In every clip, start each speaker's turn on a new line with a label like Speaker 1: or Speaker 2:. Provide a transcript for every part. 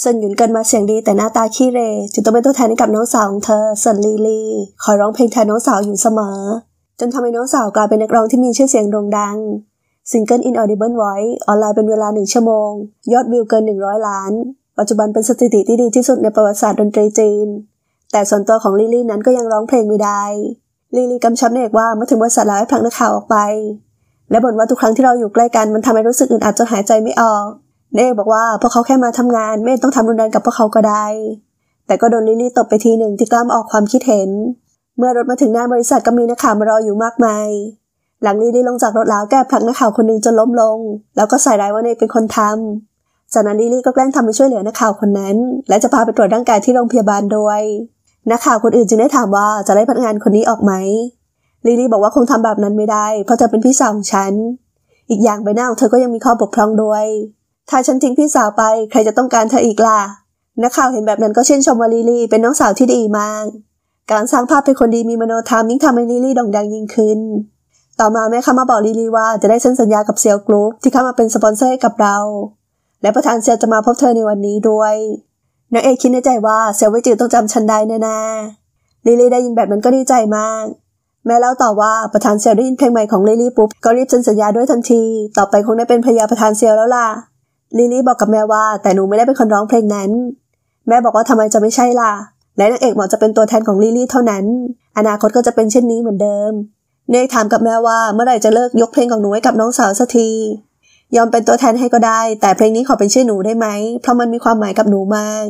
Speaker 1: เซินหยุนเกินมาเสียงดีแต่หน้าตาขี้เรจึงต้องเป็นตัวแทนให้กับน้องสาวของเธอเซินลีลีคอยร้องเพลงแทนน้องสาวอยู่เสมอ จนทำให้น้องสาวกลายเป็นนักร้องที่มีชื่อเสียงโด่งดังซิงเกิลอินออดิเบิลไว์ออนไลน์เป็นเวลาหนึ่งชั่วโมง ยอดวิวเกิน 100 ล้าน ปัจจุบันเป็นสถิติที่ดีที่สุดในประวัติศาสตร์ดนตรีจีน แต่ส่วนตัวของลิลี่นั้นก็ยังร้องเพลงไม่ได้ลิลี่กำชับเอกว่าเมื่อถึงบริษัทแล้วให้พลังนักข่าวออกไป และบ่นว่าทุกครั้งที่เราอยู่ใกล้กันมันทำให้รู้สึกอึดอัดจนหายใจไม่ออกเนกบอกว่าพวกเขาแค่มาทำงาน ไม่ต้องทำรุนแรงกับพวกเขาก็ได้ แต่ก็โดนลิลี่ตบไปทีหนึ่งที่กล้ามออกความคิดเห็น เมื่อรถมาถึงหน้าบริษัทก็มีนักข่าวมารออยู่มากมาย หลังลิลี่ลงจากรถแล้วแกผลักนักข่าวคนหนึ่งจนล้มลง แล้วก็ใส่ร้ายว่าเนกเป็นคนทำจากนั้นลิลี่ก็แกล้งทำไปช่วยเหลือนักข่าวคนนั้น และจะพาไปตรวจร่างกายที่โรงพยาบาลด้วยนักข่าวคนอื่นจึงได้ถามว่าจะไล่พนักงานคนนี้ออกไหมลิลี่บอกว่าคงทำแบบนั้นไม่ได้เพราะเธอเป็นพี่สาวของฉันอีกอย่างใบหน้าของเธอก็ยังมีข้อบกพร่องด้วยถ้าฉันทิ้งพี่สาวไป ใครจะต้องการเธออีกล่ะ นักข่าวเห็นแบบนั้นก็เช่นชมว่าลิลี่เป็นน้องสาวที่ดีมาก การสร้างภาพเป็นคนดีมีมโนธรรมยิ่งทำให้ลิลี่โด่งดังยิ่งขึ้น ต่อมาแม่ค้ามาบอกลิลี่ว่าจะได้เซ็นสัญญากับเซียวกรุ๊ปที่เข้ามาเป็นสปอนเซอร์ให้กับเรา และประธานเซียวจะมาพบเธอในวันนี้ด้วยนางเอกคิดในใจว่าเซียวไวจือต้องจำฉันได้แน่ๆลิลี่ได้ยินแบบนั้นก็ดีใจมาก แม่เล่าต่อว่าประธานเซียวได้ยินเพลงใหม่ของลิลี่ปุ๊บก็รีบเซ็นสัญญาด้วยทันที ต่อไปคงได้เป็นพยาประธานเซียวแล้วล่ะลิลี่บอกกับแม่ว่าแต่หนูไม่ได้เป็นคนร้องเพลงนั้น แม่บอกว่าทำไมจะไม่ใช่ล่ะและนางเอกหมอจะเป็นตัวแทนของลิลี่ เท่านั้น อนาคตก็จะเป็นเช่นนี้เหมือนเดิมเนยถามกับแม่ว่าเมื่อไหร่จะเลิกยกเพลงของหนูให้กับน้องสาวสักที ยอมเป็นตัวแทนให้ก็ได้แต่เพลงนี้ขอเป็นชื่อหนูได้ไหม เพราะมันมีความหมายกับหนูมาก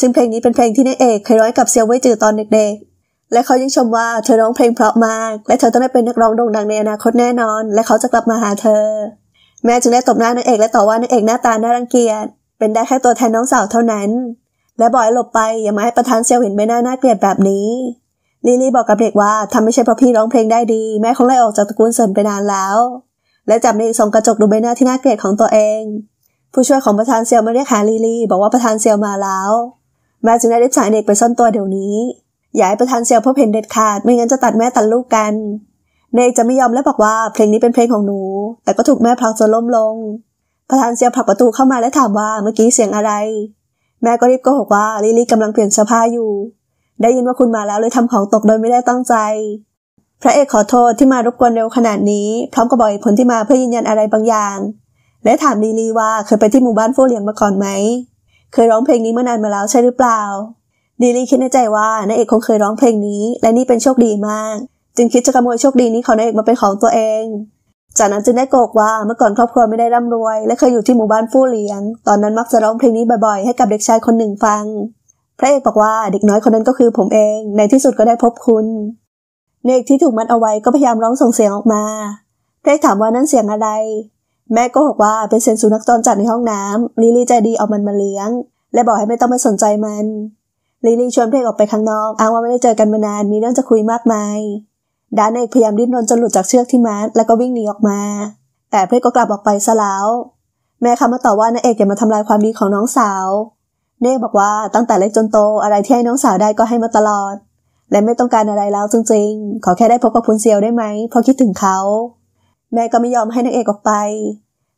Speaker 1: ซึ่งเพลงนี้เป็นเพลงที่นายเอกเคยร้อยกับเซียวเว่ยจือตอนเด็กๆ และเขายังชมว่าเธอร้องเพลงเพราะมาก และเธอต้องได้เป็นนักร้องโด่งดังในอนาคตแน่นอน และเขาจะกลับมาหาเธอแม่จึงได้ตบหน้านางเอกและต่อว่านางเอกหน้าตาน่ารังเกียจ เป็นได้แค่ตัวแทน น้องสาวเท่านั้น และบอยหลบไปอย่ามาให้ประธานเซียวเห็นใบหน้าน่าเกลียดแบบนี้ลิลี่บอกกับเด็กว่าทำไม่ใช่เพราะพี่ร้องเพลงได้ดี แม่คงไล่ออกจากตระกูลเซินไปนานแล้ว และจับในส่องกระจกดูใบหน้าที่น่าเกลียดของตัวเอง ผู้ช่วยของประธานเซียวมาเรียกหาลิลี่บอกว่าประธานเซียวมาแล้วแม่จึงได้รีบจ่ายเด็กไปซ่อนตัวเดี๋ยวนี้อย่าให้ประธานเซียวพบเห็นเด็ดขาดไม่งั้นจะตัดแม่ตัดลูกกันเนยจะไม่ยอมและบอกว่าเพลงนี้เป็นเพลงของหนู แต่ก็ถูกแม่ผลักจนล้มลง ประธานเซียวผลักประตูเข้ามาและถามว่าเมื่อกี้เสียงอะไร แม่ก็รีบโกหกว่าลิลี่กำลังเปลี่ยนเสื้อผ้าอยู่ ได้ยินว่าคุณมาแล้วเลยทำของตกโดยไม่ได้ตั้งใจ พระเอกขอโทษที่มารบกวนเร็วขนาดนี้พร้อมกับบอกผลที่มาเพื่อยืนยันอะไรบางอย่าง และถามลิลี่ว่าเคยไปที่หมู่บ้านฟูเหลียงมาก่อนไหม เคยร้องเพลงนี้มานานมาแล้วใช่หรือเปล่า ลิลี่คิดในใจว่านายเอกคงเคยร้องเพลงนี้ และนี่เป็นโชคดีมากจึงคิดจะขโมยโชคดีนี้ของนายเอกมาเป็นของตัวเอง จากนั้นจึงได้โกกว่าเมื่อก่อนครอบครัวไม่ได้ร่ำรวยและเคยอยู่ที่หมู่บ้านฟู่เลียงตอนนั้นมักจะร้องเพลงนี้บ่อยๆให้กับเด็กชายคนหนึ่งฟัง พระเอกบอกว่าเด็กน้อยคนนั้นก็คือผมเอง ในที่สุดก็ได้พบคุณ เนกที่ถูกมัดเอาไว้ก็พยายามร้องส่งเสียงออกมาพระเอกถามว่านั่นเสียงอะไร แม่ก็บอกว่าเป็นเสียงสุนัขจรจัดในห้องน้ำลิลี่ใจดีเอามันมาเลี้ยง และบอกให้ไม่ต้องไปสนใจมัน ลิลี่ชวนเอกออกไปข้างนอกอ้างว่าไม่ได้เจอกันมานานมีเรื่องจะคุยมากมายดานเอกพยายามดิ้นรนจนหลุดจากเชือกที่มัดแล้วก็วิ่งหนีออกมา แต่เพ่ก็กลับออกไปซะแล้ว แม่คำมาต่อว่านายเอกอย่ามาทำลายความดีของน้องสาว เนกบอกว่าตั้งแต่เล็กจนโตอะไรที่ให้น้องสาวได้ก็ให้มาตลอด และไม่ต้องการอะไรแล้วจริงๆ ขอแค่ได้พบกับคุณเซียวได้ไหมเพราะคิดถึงเขา แม่ก็ไม่ยอมให้นางเอกออกไป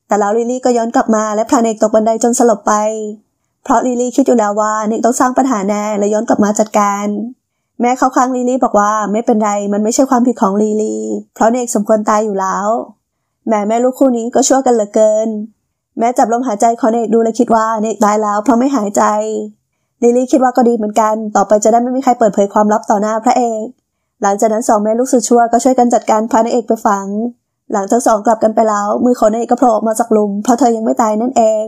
Speaker 1: แต่แล้วลิลี่ก็ย้อนกลับมาและพานเนกตกบันไดจนสลบไป เพราะลิลี่คิดอยู่แล้วว่าเนกต้องสร้างปัญหาแน่และย้อนกลับมาจัดการแม่เขคาั้างลีลี่บอกว่าไม่เป็นไรมันไม่ใช่ความผิดของลีลี่เพราะเนกสมควรตายอยู่แล้ว แม่แม่ลูกคู่นี้ก็ชั่วกันเหลือเกิน แม่จับลมหายใจของเนกดูและคิดว่าเนกตายแล้วเพราะไม่หายใจลีลี่คิดว่าก็ดีเหมือนกัน ต่อไปจะได้ไม่มีใครเปิดเผยความลับต่อหน้าพระเอกหลังจากนั้นสองแม่ลูกสุดชั่วก็ช่วยกันจัดการพาะเอกไปฝัง หลังทั้งสองกลับกันไปแล้วมือของเอกก็โผล่ออกมาจากหลุมเพราะเธอยังไม่ตายนั่นเอง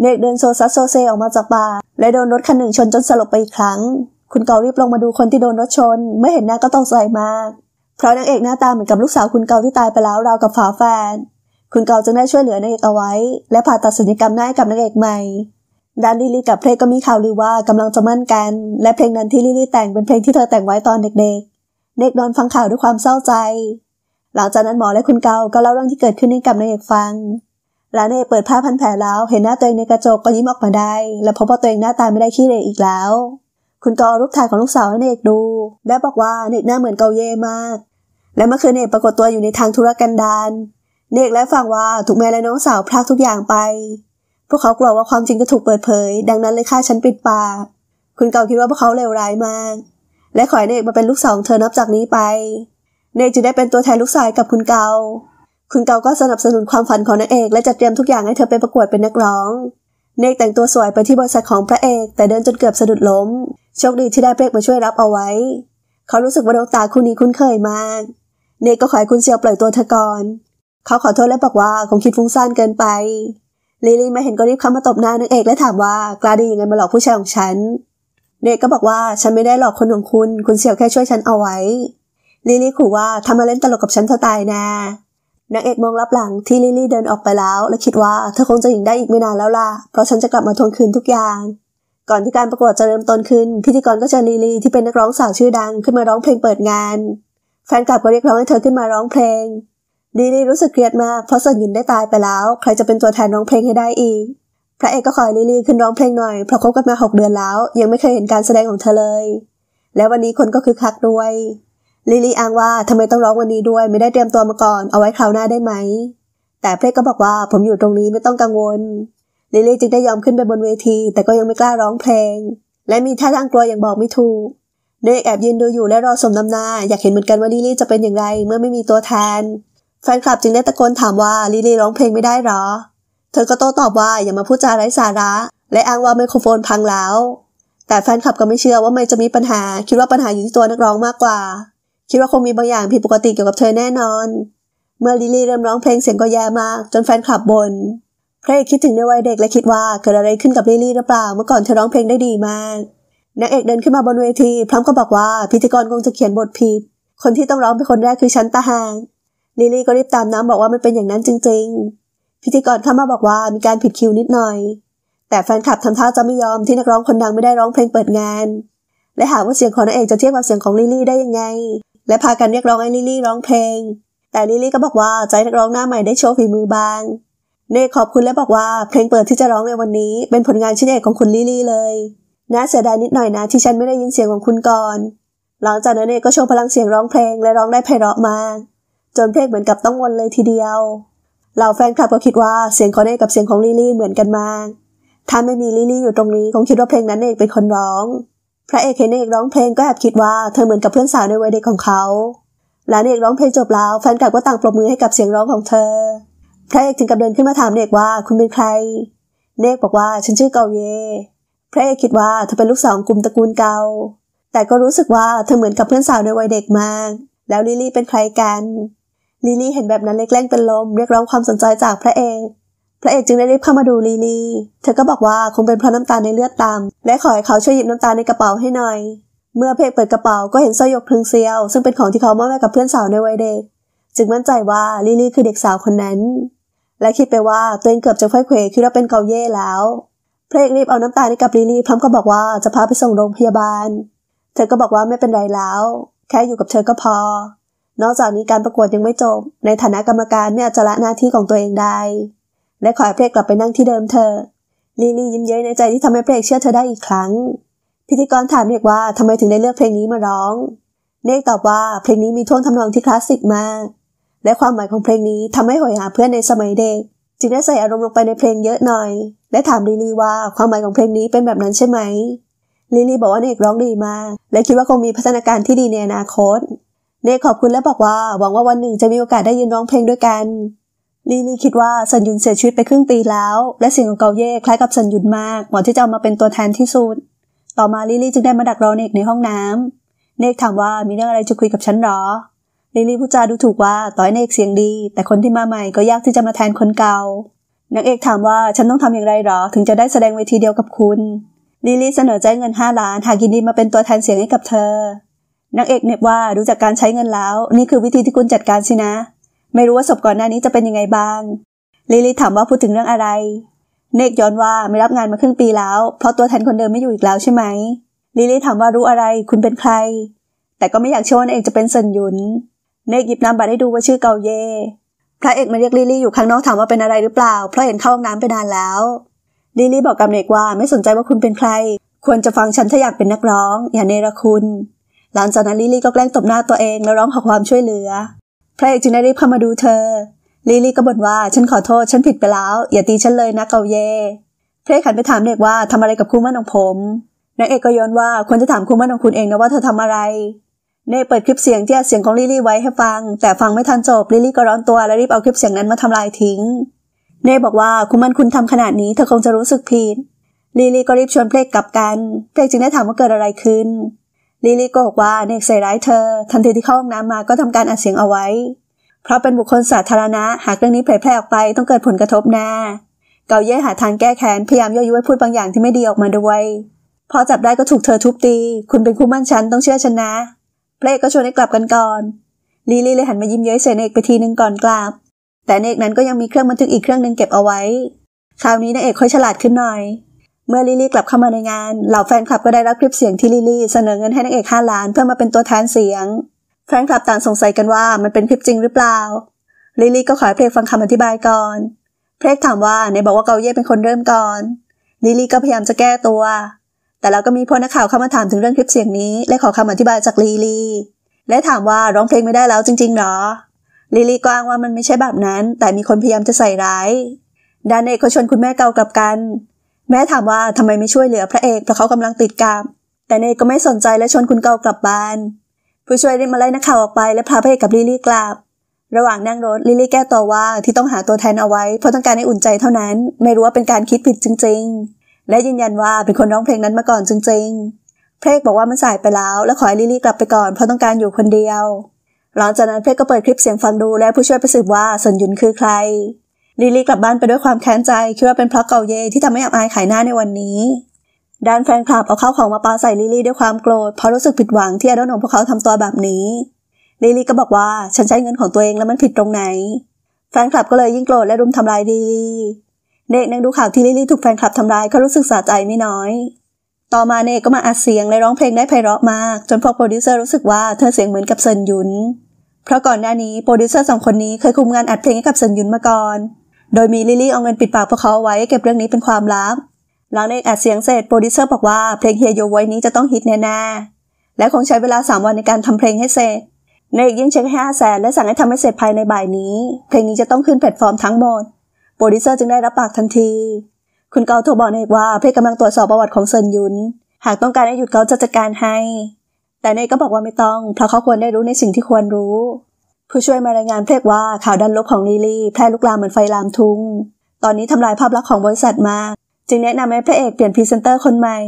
Speaker 1: เนกเดินโซซัสโซเซออกมาจากป่าและโดนรถคันหนึ่งชนจนสลบไปอีกครั้งคุณเการีบลงมาดูคนที่โดนรถชน เมื่อเห็นหน้าก็ตกใจมาก เพราะนางเอกหน้าตาเหมือนกับลูกสาวคุณเกาที่ตายไปแล้วราวกับฝาแฝดคุณเกาจึงได้ช่วยเหลือนางเอกเอาไว้ และผ่าตัดศัลยกรรมหน้าให้กับนางเอกใหม่ดันลิลี่กับเพลงก็มีข่าวลือว่ากำลังจะมั่นกัน และเพลงนั้นที่ลิลี่แต่งเป็นเพลงที่เธอแต่งไว้ตอนเด็กๆ เด็กนอนฟังข่าวด้วยความเศร้าใจ หลังจากนั้นหมอและคุณเกาก็เล่าเรื่องที่เกิดขึ้นให้กับนางเอกฟังหลานเอกเปิดผ้าพันแผลแล้ว เห็นหน้าตัวเองในกระจกก็ยิ้มออกมาได้ และพบว่าตัวเองหน้าตาไม่ได้ขี้เหร่อีกแล้วคุณกอรูปถ่ายของลูกสาวให้เนกดูและบอกว่าเนกหน้าเหมือนเกาเย่มาก และเมื่อคืนเนกปรากฏตัวอยู่ในทางธุรกันดารเนกและฟังว่าถูกแม่และน้องสาวพรากทุกอย่างไป พวกเขากลัวว่าความจริงจะถูกเปิดเผย ดังนั้นเลยฆ่าฉันปิดปากคุณเกาคิดว่าพวกเขาเลวร้ายมาก และขอให้เนกมาเป็นลูกสาวเธอนับจากนี้ไปเนกจะได้เป็นตัวแทนลูกชายกับคุณเกาคุณเกาก็สนับสนุนความฝันของนางเอกและจัดเตรียมทุกอย่างให้เธอไปประกวดเป็นนักร้องเนกแต่งตัวสวยไปที่บริษัทของพระเอกแต่เดินจนเกือบสะดุดล้มโชคดีที่ได้เปรกมาช่วยรับเอาไว้ เขารู้สึกว่าดวงตาคู่นี้คุ้นเคยมาก เนก็ขอให้คุณเซียวปล่อยตัวเธอก่อนเขาขอโทษและบอกว่าคงคิดฟุ้งซ่านเกินไปลิลี่มาเห็นก็รีบเข้ามาตบหน้านางเอก และถามว่ากล้าดียังไงมาหลอกผู้ชายของฉัน เนก็บอกว่าฉันไม่ได้หลอกคนของคุณ คุณเซียวแค่ช่วยฉันเอาไว้ลิลี่ขู่ว่าทำมาเล่นตลกกับฉันเธอตายแน่นางเอกมองรับหลังที่ลิลี่เดินออกไปแล้ว และคิดว่าเธอคงจะหญิงได้อีกไม่นานแล้วล่ะ เพราะฉันจะกลับมาทวงคืนทุกอย่างก่อนที่การประกวดจะเริ่มต้นขึ้น พิธีกรก็เชิญลีลีที่เป็นนักร้องสาว ชื่อดังขึ้นมาร้องเพลงเปิดงาน แฟนคลับก็เรียกร้องให้เธอขึ้นมาร้องเพลงลีลีรู้สึกเครียดมากเพราะส่วนหยุนได้ตายไปแล้ว ใครจะเป็นตัวแทนร้องเพลงให้ได้อีก พระเอกก็ขอลีลีขึ้นร้องเพลงหน่อยเพราะคบกันมาหกเดือนแล้วยังไม่เคยเห็นการแสดงของเธอเลย แล้ววันนี้คนก็คือคักด้วยลีลีอ้างว่าทำไมต้องร้องวันนี้ด้วยไม่ได้เตรียมตัวมาก่อนเอาไว้คราวหน้าได้ไหม แต่เพลกก็บอกว่าผมอยู่ตรงนี้ไม่ต้องกังวลลิลี่จึงได้ยอมขึ้นไปบนเวที แต่ก็ยังไม่กล้าร้องเพลง และมีท่าทางกลัวอย่างบอกไม่ถูกเด็กแอบยืนดูอยู่และรอสมน้ำหน้าอยากเห็นเหมือนกันว่าลิลี่จะเป็นอย่างไรเมื่อไม่มีตัวแทนแฟนคลับจึงได้ตะโกนถามว่าลิลี่ร้องเพลงไม่ได้หรอ เธอก็โต้ตอบว่าอย่ามาพูดจาไร้สาระ และอ้างว่าไมโครโฟนพังแล้ว แต่แฟนคลับก็ไม่เชื่อว่าไม่จะมีปัญหาคิดว่าปัญหาอยู่ที่ตัวนักร้องมากกว่าคิดว่าคงมีบางอย่างผิดปกติเกี่ยวกับเธอแน่นอน เมื่อลิลี่เริ่มร้องเพลงเสียงก็แย่มาก จนแฟนคลับบ่นพระเอกคิดถึงในวัยเด็กและคิดว่าเกิดอะไรขึ้นกับลิลี่หรือเปล่าเมื่อก่อนเธอร้องเพลงได้ดีมากนางเอกเดินขึ้นมาบนเวทีพร้อมกับบอกว่าพิธีกรคงจะเขียนบทผิด คนที่ต้องร้องเป็นคนแรกคือฉันตาหางลิลี่ก็รีบตามน้ำบอกว่ามันเป็นอย่างนั้นจริงๆ พิธีกรเข้ามาบอกว่ามีการผิดคิวนิดหน่อย แต่แฟนคลับทำท่าจะไม่ยอมที่นักร้องคนดังไม่ได้ร้องเพลงเปิดงานและหาว่าเสียงของนางเอกจะเทียบกับเสียงของลิลี่ได้ยังไง และพากันเรียกร้องให้ลิลี่ร้องเพลง แต่ลิลี่ก็บอกว่าใจนักร้องหน้าใหม่ได้โชว์ฝีมือบางเนขอบคุณและบอกว่า เพลงเปิดที่จะร้องในวันนี้ เป็นผลงานชิ้นเอกของคุณลี่ลี่เลยน่าเสียดายนิดหน่อยนะที่ฉันไม่ได้ยินเสียงของคุณก่อน หลังจากนั้นเนก็โชว์พลังเสียงร้องเพลงและร้องได้ไพเราะมากจนเพลงเหมือนกับต้องวนเลยทีเดียวเหล่าแฟนคลับก็คิดว่าเสียงของเนกับเสียงของลี่ลี่เหมือนกันมากถ้าไม่มีลี่ลี่อยู่ตรงนี้คงคิดว่าเพลงนั้นเนกเป็นคนร้อง พระเอกเห็นเนกร้องเพลงก็แอบคิดว่าเธอเหมือนกับเพื่อนสาวในวัยเด็กของเขาหลังเนกร้องเพลงจบแล้วแฟนคลับก็ต่างปรบมือให้กับเสียงร้องของเธอพระเอกถึงกับเดินขึ้นมาถามเด็กว่าคุณเป็นใคร เนกบอกว่าฉันชื่อเกาเยพระเอกคิดว่าเธอเป็นลูกสาวกลุ่มตระกูลเกา แต่ก็รู้สึกว่าเธอเหมือนกับเพื่อนสาวในวัยเด็กมาก แล้วลิลี่เป็นใครกัน ลิลี่เห็นแบบนั้นเล็กแรงเป็นลม เรียกร้องความสนใจจากพระเอก พระเอกจึงได้รีบเข้ามาดูลิลี่ เธอก็บอกว่าคงเป็นเพราะน้ำตาในเลือดตาม และขอให้เขาช่วยหยิบน้ำตาในกระเป๋าให้หน่อย เมื่อเพกเปิดกระเป๋าก็เห็นสร้อยหยกพึงเซียว ซึ่งเป็นของที่เขามอบให้กับเพื่อนสาวในวัยเด็ก จึงมั่นใจว่าลิลี่คือเด็กสาวคนนั้นและคิดไปว่าตัวเองเกือบจะค่อยเควคิดว่าเป็นเกาเย่แล้ว เพละกรีบเอาน้ำตาให้กับลีลีพร้อมกับบอกว่าจะพาไปส่งโรงพยาบาล เธอก็บอกว่าไม่เป็นไรแล้ว แค่อยู่กับเธอก็พอ นอกจากนี้การประกวดยังไม่จบ ในฐานะกรรมการไม่อาจจะละหน้าที่ของตัวเองได้ และขอให้เพลกกลับไปนั่งที่เดิมเธอลีลียิ้มเย้ยในใจที่ทำให้เพลกเชื่อเธอได้อีกครั้ง พิธีกรถามเด็กว่าทำไมถึงได้เลือกเพลงนี้มาร้องเนกตอบว่าเพลงนี้มีท่วงทำนองที่คลาสสิกมากและความหมายของเพลงนี้ทำให้หอยหาเพื่อนในสมัยเด็กจึงได้ใส่อารมณ์ลงไปในเพลงเยอะหน่อย และถามลิลีว่าความหมายของเพลงนี้เป็นแบบนั้นใช่ไหมลิลีบอกว่าเนกร้องดีมาก และคิดว่าคงมีพัฒนาการที่ดีในอนาคตเนกขอบคุณและบอกว่าหวังว่าวันหนึ่งจะมีโอกาสได้ยินร้องเพลงด้วยกันลิลีคิดว่าสันยุนเสียชีวิตไปครึ่งปีแล้ว และเสียงของเกาเย่คล้ายกับสันยุนมากเหมาะที่จะเอามาเป็นตัวแทนที่สุดต่อมาลิลี่จึงได้มาดักรอเนกในห้องน้ำเนกถามว่ามีเรื่องอะไรจะคุยกับฉันหรอลิลี่ผู้จาดูถูกว่าต่อยนางเอกเสียงดี แต่คนที่มาใหม่ก็ยากที่จะมาแทนคนเก่านางเอกถามว่าฉันต้องทำอย่างไรหรอถึงจะได้แสดงเวทีเดียวกับคุณลิลี่เสนอใจเงิน 5 ล้านหากยินดีมาเป็นตัวแทนเสียงให้กับเธอนางเอกเน็บว่ารู้จักการใช้เงินแล้ว นี่คือวิธีที่คุณจัดการสินะ ไม่รู้ว่าศพก่อนหน้านี้จะเป็นยังไงบ้างลิลี่ถามว่าพูดถึงเรื่องอะไร เนกย้อนว่าไม่รับงานมาครึ่งปีแล้ว เพราะตัวแทนคนเดิมไม่อยู่อีกแล้วใช่ไหมลิลี่ถามว่ารู้อะไรคุณเป็นใคร แต่ก็ไม่อยากเชื่อว่านางเอกจะเป็นเซินยุนเนกหยิบน้ำบัตรให้ดูว่าชื่อเกาเยพระเอกมาเรียกลิลี่อยู่ข้างนอกถามว่าเป็นอะไรหรือเปล่า เพราะเห็นเข้าห้องน้ำไปนานแล้วลิลี่บอกกับเนกว่าไม่สนใจว่าคุณเป็นใครควรจะฟังฉันถ้าอยากเป็นนักร้อง อย่าเนรคุณ หลังจากนั้นลิลี่ก็แกล้งตบหน้าตัวเองแล้วร้องขอความช่วยเหลือพระเอกจึงได้รีบเข้ามาดูเธอลิลี่ก็บ่นว่าฉันขอโทษฉันผิดไปแล้ว อย่าตีฉันเลยนะเกาเยพระเอกหันไปถามเนกว่าทำอะไรกับคู่มั่นของผมนางเอกก็ย้อนว่าควรจะถามคู่มั่นของคุณเองนะว่าเธอทำอะไรเน่เปิดคลิปเสียงที่อัดเสียงของลิลี่ไว้ให้ฟัง แต่ฟังไม่ทันจบลิลี่ก็ร้อนตัวและรีบเอาคลิปเสียงนั้นมาทำลายทิ้ง เน่บอกว่าคุณมันคุณทำขนาดนี้เธอคงจะรู้สึกผิดลิลี่ก็รีบชวนเพลกกลับกัน เพลกจึงได้ถามว่าเกิดอะไรขึ้นลิลี่ก็บอกว่าเน่ใส่ร้ายเธอ ทันทีที่เข้าห้องน้ำมาก็ทำการอัดเสียงเอาไว้ เพราะเป็นบุคคลสาธารณะหากเรื่องนี้เผยแพร่ออกไปต้องเกิดผลกระทบแน่เกาเย่หาทางแก้แค้นพยายามยั่วยุให้พูดบางอย่างที่ไม่ดีออกมาด้วยพอจับได้ก็ถูกเธอทุบตี คุณเป็นคู่มั่นฉันต้องเชื่อฉันนะระเอกก็ชวนให้กลับกันก่อน ลิลี่เลยหันมายิ้มเย้ยใส่นเอกไปทีนึงก่อนกลับ แต่เอกนั้นก็ยังมีเครื่องบันทึกอีกเครื่องหนึ่งเก็บเอาไว้ คราวนี้นายเอกค่อยฉลาดขึ้นหน่อย เมื่อลิลี่กลับเข้ามาในงาน เหล่าแฟนคลับก็ได้รับคลิปเสียงที่ลิลี่เสนอเงินให้นายเอกห้าล้านเพื่อมาเป็นตัวแทนเสียง แฟนคลับต่างสงสัยกันว่ามันเป็นคลิปจริงหรือเปล่า ลิลี่ก็ขอเพลงฟังคำอธิบายก่อน เพลงถามว่าเหนบอกว่าเกาเย่เป็นคนเริ่มก่อน ลิลี่ก็พยายามจะแก้ตัวแต่แล้วก็มีพอนักข่าวเข้ามาถามถึงเรื่องคลิปเสียงนี้ และขอคำอธิบายจากลีลีและถามว่าร้องเพลงไม่ได้แล้วจริง ๆหรอลีลีก็อ้างว่ามันไม่ใช่แบบนั้น แต่มีคนพยายามจะใส่ร้ายดานเอกก็ชวนคุณแม่เก่ากลับกัน แม่ถามว่าทำไมไม่ช่วยเหลือพระเอกเพราะเขากำลังติดกามแต่เนกก็ไม่สนใจและชวนคุณเก่ากลับบ้าน ผู้ช่วยได้มาไล่นักข่าวออกไปและพาพระเอกกับลิลี่กลับระหว่างนั่งรถลิลี่แก้ตัวว่าที่ต้องหาตัวแทนเอาไว้ เพราะต้องการให้อุ่นใจเท่านั้นไม่รู้ว่าเป็นการคิดผิดจริงและยืนยันว่าเป็นคนร้องเพลงนั้นมาก่อนจริงๆ เพลกบอกว่ามันสายไปแล้วและขอให้ลิลี่กลับไปก่อนเพราะต้องการอยู่คนเดียวหลังจากนั้นเพลกก็เปิดคลิปเสียงฟังดูและผู้ช่วยไปสืบว่าสนยุนคือใครลิลี่กลับบ้านไปด้วยความแค้นใจคิดว่าเป็นเพราะเกาเยที่ทำให้อับอายขายหน้าในวันนี้ด้านแฟนคลับเอาข้าวของมาปาใส่ลิลี่ด้วยความโกรธเพราะรู้สึกผิดหวังที่ไอดอลของพวกเขาทำตัวแบบนี้ลิลี่ก็บอกว่าฉันใช้เงินของตัวเองแล้วมันผิดตรงไหนแฟนคลับก็เลยยิ่งโกรธและรุมทำลายลิลี่เนกนั่งดูข่าวที่ลิลี่ถูกแฟนคลับทำร้ายก็รู้สึกสะใจไม่น้อย ต่อมาเนกก็มาอัดเสียงและร้องเพลงได้ไพเราะมาก จนพวกโปรดิวเซอร์รู้สึกว่าเธอเสียงเหมือนกับเซินยุน เพราะก่อนหน้านี้โปรดิวเซอร์สองคนนี้เคยคุมงานอัดเพลงให้กับเซินยุนมาก่อน โดยมีลิลี่เอาเงินปิดปากพวกเขาไว้เก็บเรื่องนี้เป็นความลับ หลังเนกอัดเสียงเสร็จโปรดิวเซอร์บอกว่าเพลงเฮียโยไว้นี้จะต้องฮิตแน่ๆ และคงใช้เวลา3วันในการทำเพลงให้เสร็จเนกยิ่งเช็คให้าแสนและสั่งให้ทำให้เสร็จภายในบ่ายนี้ เพลงนี้จะต้องขึ้นแพลตฟอร์มทั้งหมดรดิวเซอร์จึงได้รับปากทันที คุณเกาโทรบอกเนกว่าเพ่กำลังตรวจสอบประวัติของเซินยุน หากต้องการให้หยุดเขาจะจัดการให้ แต่เนกก็บอกว่าไม่ต้อง เพราะเขาควรได้รู้ในสิ่งที่ควรรู้ ผู้ช่วยมารายงานเพ่กว่าข่าวดันลบของลีลี่ แพร่ลุกลามเหมือนไฟลามทุ่ง ตอนนี้ทำลายภาพลักษณ์ของบริษัทมากจึงแนะนำให้พระเอกเปลี่ยนพรีเซนเตอร์คนใหม่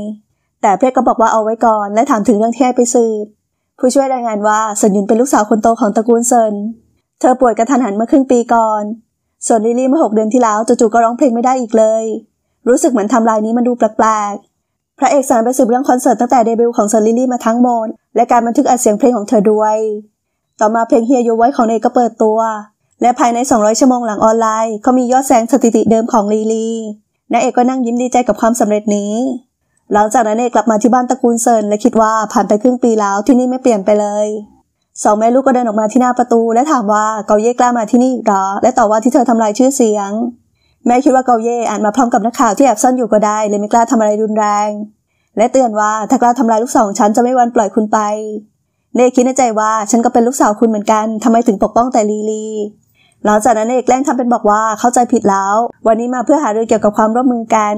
Speaker 1: แต่เพ่กก็บอกว่าเอาไว้ก่อนและถามถึงเรื่องที่ให้ไปสืบ ผู้ช่วยรายงานว่าเซินยุนเป็นลูกสาวคนโตของตระกูลเซิน เธอป่วยกระทันหันเมื่อครึ่งปีก่อนส่วนลิลี่เมื่อหกเดือนที่แล้วจู่ๆก็ร้องเพลงไม่ได้อีกเลย รู้สึกเหมือนทำลายนี้มันดูแปลกๆ พระเอกสารไปสืบเรื่องคอนเสิร์ตตั้งแต่เดบิวต์ของเซอร์ลิลี่มาทั้งหมดและการบันทึกอัดเสียงเพลงของเธอด้วย ต่อมาเพลงเฮียยูไว้ของเนก็เปิดตัว และภายใน 200 ชั่วโมงหลังออนไลน์เขามียอดแซงสถิติเดิมของลิลี่นายเอกก็นั่งยิ้มดีใจกับความสำเร็จนี้หลังจากนั้นเอกกลับมาที่บ้านตระกูลเซินและคิดว่าผ่านไปครึ่งปีแล้วที่นี่ไม่เปลี่ยนไปเลยสองแม่ ลูกก็เดินออกมาที่หน้าประตู และถามว่าเกาเย่กล้ามาที่นี่หรอและต่อว่าที่เธอทำลายชื่อเสียง แม่คิดว่าเกาเย่อาจมาพร้อมกับนักข่าวที่แอบซ่อนอยู่ก็ได้ เลยไม่กล้าทำอะไรรุนแรง และเตือนว่าถ้ากล้าทำลายลูกสองฉันจะไม่วันปล่อยคุณไปเนคิดในใจว่าฉันก็เป็นลูกสาวคุณเหมือนกันทำไมถึงปกป้องแต่ลีลีหลังจากนั้นเนกแกล้งทำเป็นบอกว่าเข้าใจผิดแล้ว วันนี้มาเพื่อหารือเกี่ยวกับความร่วมมือกัน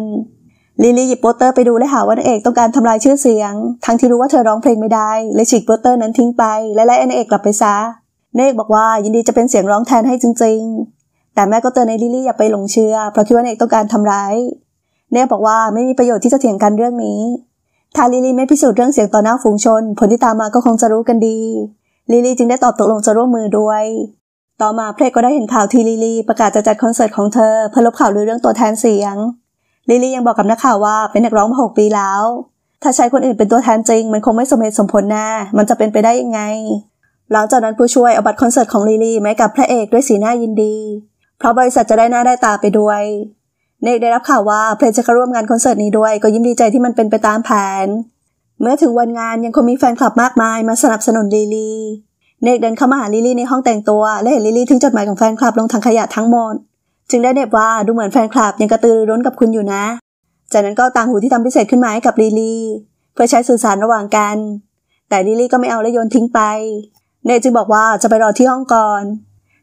Speaker 1: ลิลี่หยิบโปสเตอร์ไปดูและหาว่านางเอกต้องการทำลายชื่อเสียง ทั้งที่รู้ว่าเธอร้องเพลงไม่ได้เลยฉีกโปสเตอร์นั้นทิ้งไป และไล่นางเอกกลับไปซะนางเอกบอกว่ายินดีจะเป็นเสียงร้องแทนให้จริง ๆ แต่แม่ก็เตือนในลิลี่อย่าไปหลงเชื่อเพราะคิดว่านางเอกต้องการทำร้ายเนกบอกว่าไม่มีประโยชน์ที่จะเถียงกันเรื่องนี้ ถ้าลิลี่ไม่พิสูจน์เรื่องเสียงต่อหน้าฝูงชนผลที่ตามมาก็คงจะรู้กันดีลิลี่จึงได้ตอบตกลงจะร่วมมือด้วย ต่อมาเพลงก็ได้เห็นข่าวที่ลิลี่ประกาศจะจัดคอนเสิร์ตของเธอเพื่อลบข่าวลือเรื่องตัวแทนเสียงลิลี่ยังบอกกับนักข่าวว่าเป็นนักร้องมาหกปีแล้ว ถ้าใช้คนอื่นเป็นตัวแทนจริง มันคงไม่สมเหตุสมผลแน่มันจะเป็นไปได้ยังไง หลังจากนั้นผู้ช่วยเอาบัตรคอนเสิร์ตของลิลี่มากับพระเอกด้วยสีหน้ายินดี เพราะบริษัทจะได้หน้าได้ตาไปด้วยเนกได้รับข่าวว่าเพลงจะเข้าร่วมงานคอนเสิร์ตนี้ด้วยก็ยิ้มดีใจที่มันเป็นไปตามแผน เมื่อถึงวันงานยังคงมีแฟนคลับมากมายมาสนับสนุนลิลี่เนกเดินเข้ามาหาลิลี่ในห้องแต่งตัว และเห็นลิลี่ทิ้งจดหมายของแฟนคลับลงถังขยะทั้งหมดจึงได้เน็บว่าดูเหมือนแฟนคลับ ยังกระตือรือร้นกับคุณอยู่นะ จากนั้นก็ต่างหูที่ทำพิเศษขึ้นมาให้กับลิลี่เพื่อใช้สื่อสารระหว่างกัน แต่ลิลี่ก็ไม่เอาและโยนทิ้งไปเนบจึงบอกว่าจะไปรอที่ห้องก่อน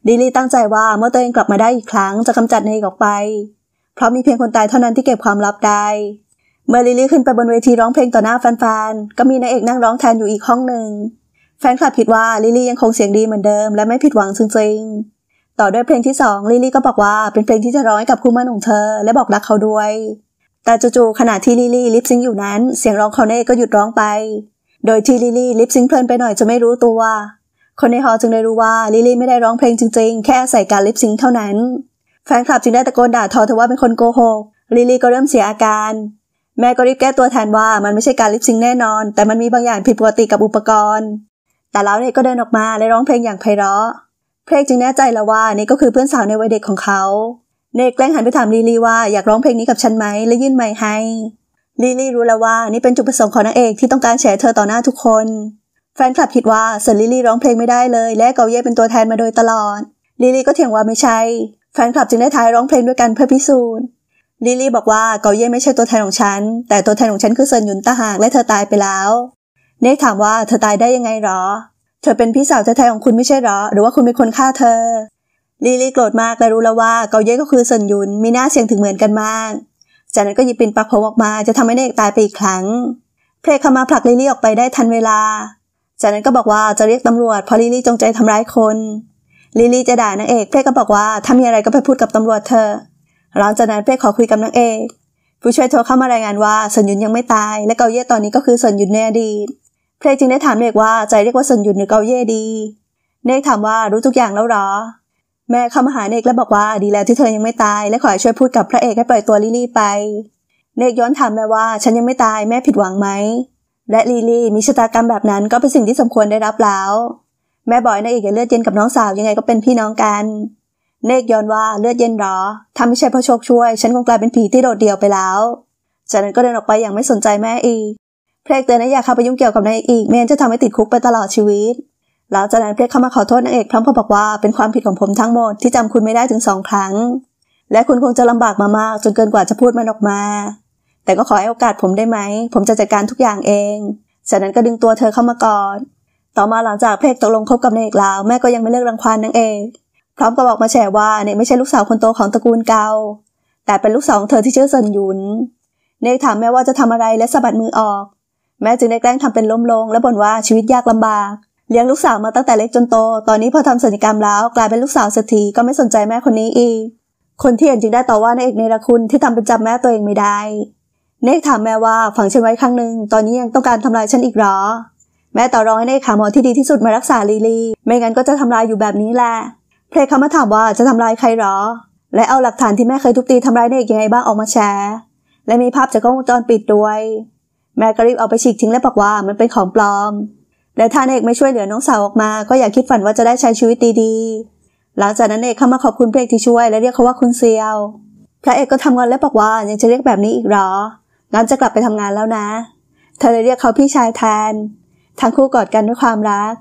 Speaker 1: ลิลี่ ตั้งใจว่า เมื่อตัวเองกลับมาได้อีกครั้งจะกำจัดเนบออกไป เพราะมีเพียงคนตายเท่านั้นที่เก็บความลับได้ เมื่อลิลี่ขึ้นไปบนเวทีร้องเพลงต่อหน้าแฟนๆก็มีนายเอกนั่งร้องแทนอยู่อีกห้องหนึ่งแฟนคลับผิดว่าลิลี่ยังคงเสียงดีเหมือนเดิมและไม่ผิดหวังจริงๆต่อด้วยเพลงที่ 2ลิลี่ก็บอกว่าเป็นเพลงที่จะร้องกับคู่ม่นของเธอและบอกรักเขาด้วย แต่จู่ๆขณะที่ลิลี่ลิปซิงอยู่นั้นเสียงร้องคอนเน่ก็หยุดร้องไป โดยที่ลิลี่ลิปซิงเพลินไปหน่อยจะไม่รู้ตัว คนในฮอลจึงได้รู้ว่าลิลี่ไม่ได้ร้องเพลงจริงๆ แค่ใส่การลิปซิง เท่านั้น แฟนคลับจึงได้ตะโกนด่าทอเธอว่าเป็นคนโกหกลิลี่ก็เริ่มเสียอาการ แม่ก็รีบแก้ตัวแทนว่ามันไม่ใช่การลิปซิง แน่นอน แต่มันมีบางอย่างผิดปกติกับอุปกรณ์ แต่แล้วเนี่ยก็เดินออกมาและร้องเพลงอย่างไพเราะเพลงจึงแน่ใจแล้วว่านี่ก็คือเพื่อนสาวในวัยเด็กของเขา เนกแกล้งหันไปถามลีลีว่าอยากร้องเพลงนี้กับฉันไหมและยื่นไมค์ให้ลีลี่รู้แล้วว่านี่เป็นจุดประสงค์ของนางเอกที่ต้องการแฉเธอต่อหน้าทุกคน แฟนคลับคิดว่าเซนลิลี่ร้องเพลงไม่ได้เลยและเกาเย่เป็นตัวแทนมาโดยตลอดลิลี่ก็เถียงว่าไม่ใช่ แฟนคลับจึงได้ทายร้องเพลงด้วยกันเพื่อพิสูจน์ลิลี่บอกว่าเกาเย่ไม่ใช่ตัวแทนของฉัน แต่ตัวแทนของฉันคือเซินหยุนตาหากและเธอตายไปแล้ว เนกถามว่าเธอตายได้ยังไงหรอเธอเป็นพี่สาวแท้ๆของคุณไม่ใช่หรอ หรือว่าคุณเป็นคนฆ่าเธอ ลิลี่โกรธมากและรู้แล้วว่าเกาเย่ก็คือเซินยุน มีหน้าเสียงถึงเหมือนกันมาก จากนั้นก็หยิบปิ่นปักผมออกมาจะทำให้เนกตายไปอีกครั้ง เพลคามาผลักลิลี่ออกไปได้ทันเวลา จากนั้นก็บอกว่าจะเรียกตำรวจเพราะลิลี่จงใจทำร้ายคน ลิลี่จะด่านางเอก เพลก็บอกว่าถ้ามีอะไรก็ไปพูดกับตำรวจเธอ หลังจากนั้นเพลขอคุยกับนางเอก ผู้ช่วยโทรเข้ามารายงานว่าสนยุนยังไม่ตาย และเกาเย่ตอนนี้ก็คือสนยุนในอดีตเพลงจึงได้ถามเนกว่าใจเรียกว่าสนยุนหรือเกาเย่ดี เนกถามว่ารู้ทุกอย่างแล้วหรอ แม่เข้ามาหาเนกและบอกว่าดีแล้วที่เธอยังไม่ตาย และขอให้ช่วยพูดกับพระเอกให้ปล่อยตัวลิลี่ไป เนกย้อนถามแม่ว่า ฉันยังไม่ตายแม่ผิดหวังไหม และลิลี่มีชะตากรรมแบบนั้นก็เป็นสิ่งที่สมควรได้รับแล้ว แม่บอยนายเอกอย่าเลือดเย็นกับน้องสาวยังไงก็เป็นพี่น้องกัน เนกย้อนว่าเลือดเย็นหรอ ถ้าไม่ใช่พระโชคช่วย ฉันคงกลายเป็นผีที่โดดเดี่ยวไปแล้ว จากนั้นก็เดินออกไปอย่างไม่สนใจแม่อีกเพลกเตือนนาอเอกเข้าไปยุ่งเกี่ยวกับนางเอกอีก แม้นจะทำให้ติดคุกไปตลอดชีวิตหลังจากนั้นเพลกเข้ามาขอโทษนางเอก พร้อมกับบอกว่าเป็นความผิดของผมทั้งหมดที่จำคุณไม่ได้ถึงสองครั้ง และคุณคงจะลำบากมามากจนเกินกว่าจะพูดมันออกมา แต่ก็ขอให้โอกาสผมได้ไหม ผมจะจัดการทุกอย่างเองจากนั้นก็ดึงตัวเธอเข้ามากอดต่อมาหลังจากเพลกตกลงคบกับนางเอกแล้วแม่ก็ยังไม่เลิกรังควานนางเอก พร้อมกับบอกมาแฉว่าเนี่ยไม่ใช่ลูกสาวคนโตของตระกูลเกาแต่เป็นลูกสาวของเธอที่ชื่อเซินยุนเนกถามแม่ว่าจะทำอะไรและสะบัดมือออกแม่จึงได้แกล้งทำเป็นล้มลงและบ่นว่าชีวิตยากลำบาก เลี้ยงลูกสาวมาตั้งแต่เล็กจนโต ตอนนี้พอทำศัลยกรรมแล้วกลายเป็นลูกสาวเศรษฐีก็ไม่สนใจแม่คนนี้อีกคนที่เห็นจึงได้ต่อว่านายเอกเนรคุณที่ทำเป็นจำแม่ตัวเองไม่ได้ เนกถามแม่ว่าฝังฉันไว้ครั้งหนึ่งตอนนี้ยังต้องการทำลายฉันอีกหรอ แม่ต่อรองให้เนกหาหมอที่ดีที่สุดมารักษาลีลีไม่งั้นก็จะทำลายอยู่แบบนี้แหละเพลเขามาถามว่าจะทำลายใครหรอ และเอาหลักฐานที่แม่เคยทุบตีทำลายเนกยังไงบ้างออกมาแชร์ และมีภาพจากกล้องวงจรปิดด้วยแม่ก็รีบเอาไปฉีกทิ้งและบอกว่ามันเป็นของปลอม และถ้าเอกไม่ช่วยเหลือน้องสาวออกมา ก็อย่าคิดฝันว่าจะได้ใช้ชีวิตดีๆ หลังจากนั้นเอกเข้ามาขอบคุณพระเอกที่ช่วยและเรียกเขาว่าคุณเซียว พระเอกก็ทำงอนและบอกว่ายังจะเรียกแบบนี้อีกหรองั้นจะกลับไปทำงานแล้วนะ เธอเลยเรียกเขาพี่ชายแทน ทั้งคู่กอดกันด้วยความรัก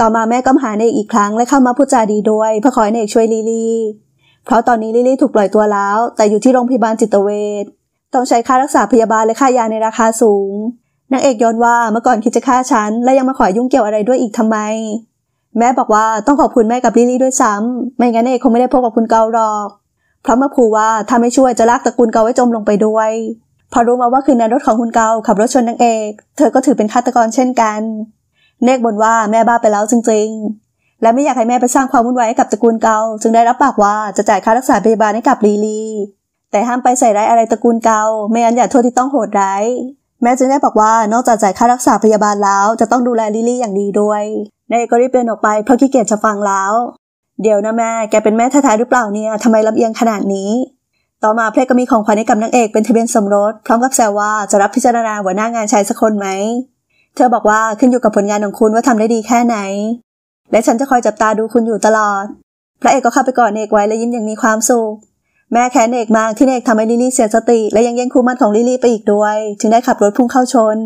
Speaker 1: ต่อมาแม่ก็มาหาเอกอีกครั้งและเข้ามาพูดจาดีด้วยเพื่อขอให้เอกช่วยลิลี่ เพราะตอนนี้ลิลี่ถูกปล่อยตัวแล้ว แต่อยู่ที่โรงพยาบาลจิตเวชต้องใช้ค่ารักษาพยาบาลและค่ายาในราคาสูง นางเอกย้อนว่าเมื่อก่อนคิดจะฆ่าฉันและยังมาขอยุ่งเกี่ยวอะไรด้วยอีกทำไม แม่บอกว่าต้องขอบคุณแม่กับลิลี่ด้วยซ้ำ ไม่งั้นเอกคงไม่ได้พบกับคุณเกาหรอก เพราะมาคูว่าถ้าไม่ช่วยจะลากตระกูลเกาไว้จมลงไปด้วย พอรู้มาว่าคือนนรถของคุณเกาขับรถชนนางเอก เธอก็ถือเป็นฆาตกรเช่นกัน เนกบ่นว่าแม่บ้าไปแล้วจริงๆ และไม่อยากให้แม่ไปสร้างความวุ่นวายให้กับตระกูลเกา จึงได้รับปากว่าจะจ่ายค่ารักษาพยาบาลให้กับลีลีแต่ห้ามไปใส่ร้ายอะไรตระกูลเกา ไม่งั้นอย่าโทษที่ต้องโหดร้ายแม่จึงได้บอกว่านอกจากจ่ายค่ารักษาพยาบาลแล้ว จะต้องดูแลลิลี่อย่างดีด้วยนายก็รีบเดินออกไปเพราะขี้เกียจจะฟังแล้ว เดี๋ยวนะแม่แกเป็นแม่ท้ๆหรือเปล่าเนี่ยทำไมลำเอียงขนาดนี้ ต่อมาเพลก็มีของขวัญให้กับนางเอกเป็นทะเบียนสมรสพร้อมกับแซวว่าจะรับพิจารณาหัวหน้างานชายสักคนไหม เธอบอกว่าขึ้นอยู่กับผลงานของคุณว่าทำได้ดีแค่ไหน และฉันจะคอยจับตาดูคุณอยู่ตลอด พระเอกก็เข้าไปกอดเอกไว้และยิ้มอย่างมีความสุขแม่แค้นเอกมากที่เอกทำให้ลิลี่เสียสติ และยังแย่งคู่มั่นของลิลี่ไปอีกด้วยจึงได้ขับรถพุ่งเข้าชน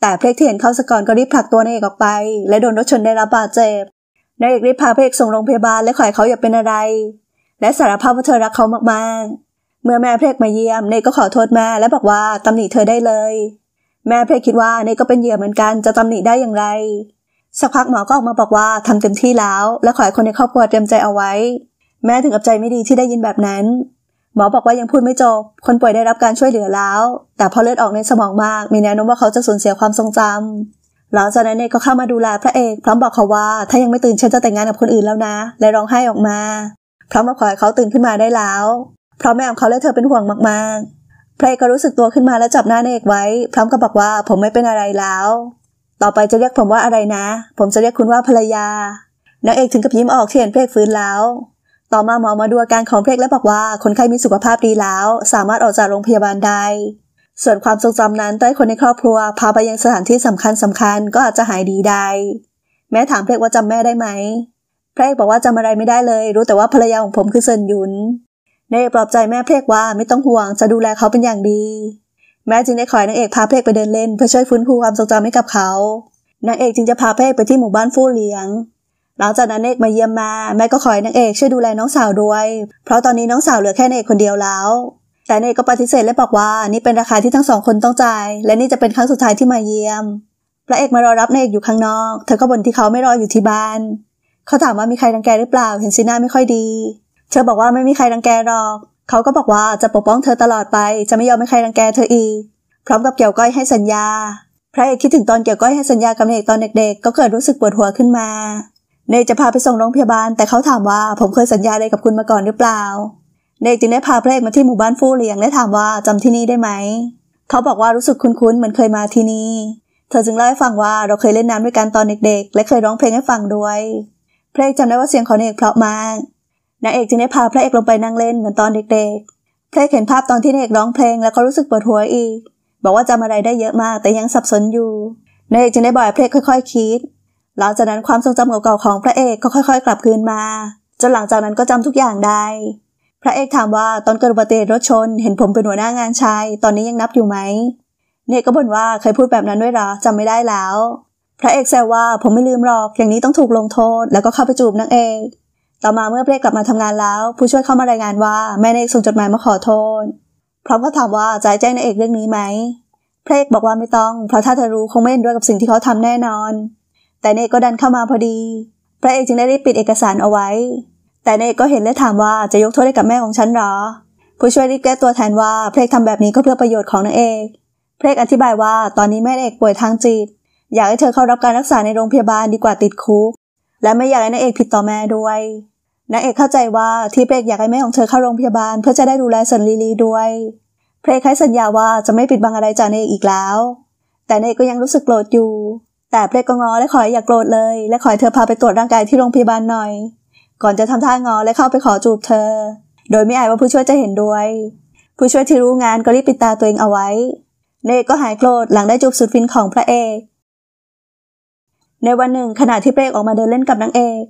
Speaker 1: แต่เพลกที่เห็นเข้าสก่อนก็รีบผลักตัวนายเอกออกไป และโดนรถชนได้รับบาดเจ็บนายเอกรีบพาเพลกส่งโรงพยาบาลและขอยเขาอย่าเป็นอะไร และสารภาพว่าเธอรักเขามากๆ เมื่อแม่เพลกมาเยี่ยม เนยก็ขอโทษแม่ และบอกว่าตำหนิเธอได้เลย แม่เพลกคิดว่าเนยก็เป็นเหยื่อเหมือนกันจะตำหนิได้อย่างไร สักพักหมอก็ออกมาบอกว่าทำเต็มที่แล้ว และขอให้คนในครอบครัวเตรียมใจเอาไว้แม่ถึงกับใจไม่ดีที่ได้ยินแบบนั้น หมอบอกว่ายังพูดไม่จบคนป่วยได้รับการช่วยเหลือแล้ว แต่พอเลือดออกในสมองมาก มีแนวโน้มว่าเขาจะสูญเสียความทรงจำหลังจากนั้นเอกก็เข้ามาดูแลพระเอก พร้อมบอกเขาว่า ถ้ายังไม่ตื่นฉันจะแต่งงานกับคนอื่นแล้วนะ และร้องไห้ออกมา พร้อมกับขอให้เขาตื่นขึ้นมาได้แล้ว เพราะแม่ของเขาและเธอเป็นห่วงมากๆพระเอกก็รู้สึกตัวขึ้นมาและจับหน้าเอกไว้ พร้อมกับบอกว่าผมไม่เป็นอะไรแล้ว ต่อไปจะเรียกผมว่าอะไรนะ ผมจะเรียกคุณว่าภรรยานางเอกถึงกับยิ้มออกที่เห็นพระเอกฟื้นแล้วต่อมาหมอมาดูอาการของเพล็กและบอกว่าคนไข้มีสุขภาพดีแล้ว สามารถออกจากโรงพยาบาลได้ ส่วนความทรงจำนั้นต้อยคนในครอบครัว พาไปยังสถานที่สำคัญสำคัญก็อาจจะหายดีได้ แม่ถามเพล็กว่าจำแม่ได้ไหม เพล็กบอกว่าจำอะไรไม่ได้เลย รู้แต่ว่าภรรยาของผมคือเซินยุนนายปลอบใจแม่เพล็กว่าไม่ต้องห่วงจะดูแลเขาเป็นอย่างดี แม่จึงได้ขอยนางเอกพาเพล็กไปเดินเล่นเพื่อช่วยฟื้นฟูความทรงจำให้กับเขา นางเอกจึงจะพาเพล็กไปที่หมู่บ้านฟู่เลี้ยงหลังจากนั้นเอกมาเยี่ยมมาแม่ก็ขอให้นางเอกช่วยดูแลน้องสาวด้วย เพราะตอนนี้น้องสาวเหลือแค่เอกคนเดียวแล้ว แต่เอกก็ปฏิเสธและบอกว่านี่เป็นราคาที่ทั้งสองคนต้องจ่ายและนี่จะเป็นครั้งสุดท้ายที่มาเยี่ยมพระเอกมารอรับนางเอกอยู่ข้างนอก เธอก็บ่นที่เขาไม่รออยู่ที่บ้าน เขาถามว่ามีใครรังแกหรือเปล่าเห็นสีหน้าไม่ค่อยดี เธอบอกว่าไม่มีใครรังแกหรอก เขาก็บอกว่าจะปกป้องเธอตลอดไป จะไม่ยอมให้ใครรังแกเธออีกพร้อมกับเกี่ยวก้อยให้สัญญา พระเอกคิดถึงตอนเกี่ยวก้อยให้สัญญากับเอกตอนเด็ก ๆ ก็เกิดรู้สึกปวดหัวขึ้นมาเนจะพาไปส่งโรงพยาบาล แต่เขาถามว่าผมเคยสัญญาอะไรกับคุณมาก่อนหรือเปล่าเนจึงได้พาพระเอกมาที่หมู่บ้านฟู่เลียงและถามว่าจำที่นี่ได้ไหม เขาบอกว่ารู้สึกคุ้นๆเหมือนเคยมาที่นี่เธอจึงเล่าให้ฟังว่าเราเคยเล่นน้ำด้วยกันตอนเด็กๆ และเคยร้องเพลงให้ฟังด้วยพระเอกจำได้ว่าเสียงของนาเอกเพราะมากนางเอกจึงได้พาพระเอกลงไปนั่งเล่นเหมือนตอนเด็กๆพระเอกเห็นภาพตอนที่นาเอกร้องเพลงแล้วก็รู้สึกปวดหัวอีก บอกว่าจำอะไรได้เยอะมากแต่ยังสับสนอยู่นางเอกจึงได้บอกให้พระเอกค่อยๆคิดหลังจากนั้นความทรงจำเก่าๆของพระเอกก็ค่อย ๆกลับคืนมาจนหลังจากนั้นก็จำทุกอย่างได้ พระเอกถามว่าตอนเกิดอุบัติเหตุรถชน เห็นผมเป็นหัวหน้างานชายตอนนี้ยังนับอยู่ไหม เนกก็บ่นว่าเคยพูดแบบนั้นด้วยหรอจำไม่ได้แล้ว พระเอกแซวว่าผมไม่ลืมหรอกอย่างนี้ต้องถูกลงโทษแล้วก็เข้าไปจูบนางเอก ต่อมาเมื่อพเพกกลับมาทำงานแล้ว ผู้ช่วยเข้ามารายงานว่าแม่เนกส่งจดหมายมาขอโทษ พร้อมก็ถามว่าจะแจ้งนางเอกเรื่องนี้ไหมพระเอกบอกว่าไม่ต้องเพราะถ้าเธอรู้คงไม่เห็นด้วยกับสิ่งที่เขาทำแน่นอนแต่เนก็ดันเข้ามาพอดีพระเอกจึงได้รีบปิดเอกสารเอาไว้ แต่เนก็เห็นและถามว่าจะยกโทษให้กับแม่ของฉันหรอ ผู้ช่วยรีบแก้ตัวแทนว่าเพลกทำแบบนี้ก็เพื่อประโยชน์ของนางเอกเพลกอธิบายว่าตอนนี้แม่เอกป่วยทางจิต อยากให้เธอเข้ารับการรักษาในโรงพยาบาลดีกว่าติดคุก และไม่อยากให้นางเอกผิดต่อแม่ด้วยนางเอกเข้าใจว่าที่เพลกอยากให้แม่ของเธอเข้าโรงพยาบาลเพื่อจะได้ดูแลสันลีลีด้วย เพลกให้สัญญาว่าจะไม่ปิดบังอะไรจากนางเอกอีกแล้ว แต่นางเอกก็ยังรู้สึกโกรธอยู่แต่เพลก็งอและขออย่ากโกรธเลยและขอเธอพาไปตรวจร่างกายที่โรงพยาบาลหน่อย ก่อนจะทำท่างอและเข้าไปขอจูบเธอ โดยไม่อายว่าผู้ช่วยจะเห็นด้วย ผู้ช่วยที่รู้งานก็รีบปิดตาตัวเองเอาไว้ เนกก็หายโกรธหลังได้จูบสุดฟินของพระเอก ในวันหนึ่งขณะที่เพลกออกมาเดินเล่นกับนางเอก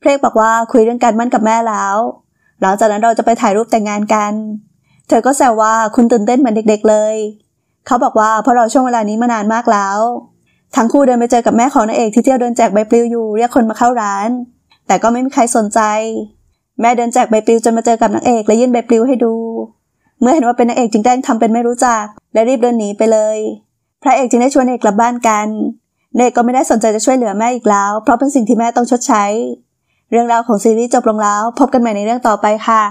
Speaker 1: เพลกบอกว่าคุยเรื่องการมั่นกับแม่แล้วหลังจากนั้นเราจะไปถ่ายรูปแต่งงานกัน เธอก็แซวว่าคุณตื่นเต้นเหมือนเด็กๆเลย เขาบอกว่าเพราะเราช่วงเวลานี้มานานมากแล้วทั้งคู่เดินไปเจอกับแม่ของนางเอกที่เที่ยวเดินแจกใบปลิวอยู่ เรียกคนมาเข้าร้าน แต่ก็ไม่มีใครสนใจ แม่เดินแจกใบปลิวจนมาเจอกับนางเอกและยื่นใบปลิวให้ดู เมื่อเห็นว่าเป็นนางเอกจึงแด้งทำเป็นไม่รู้จักและรีบเดินหนีไปเลย พระเอกจึงได้ชวนเอกกลับบ้านกันเอกก็ไม่ได้สนใจจะช่วยเหลือแม่อีกแล้ว เพราะเป็นสิ่งที่แม่ต้องชดใช้ เรื่องราวของซีรีส์จบลงแล้วพบกันใหม่ในเรื่องต่อไปค่ะ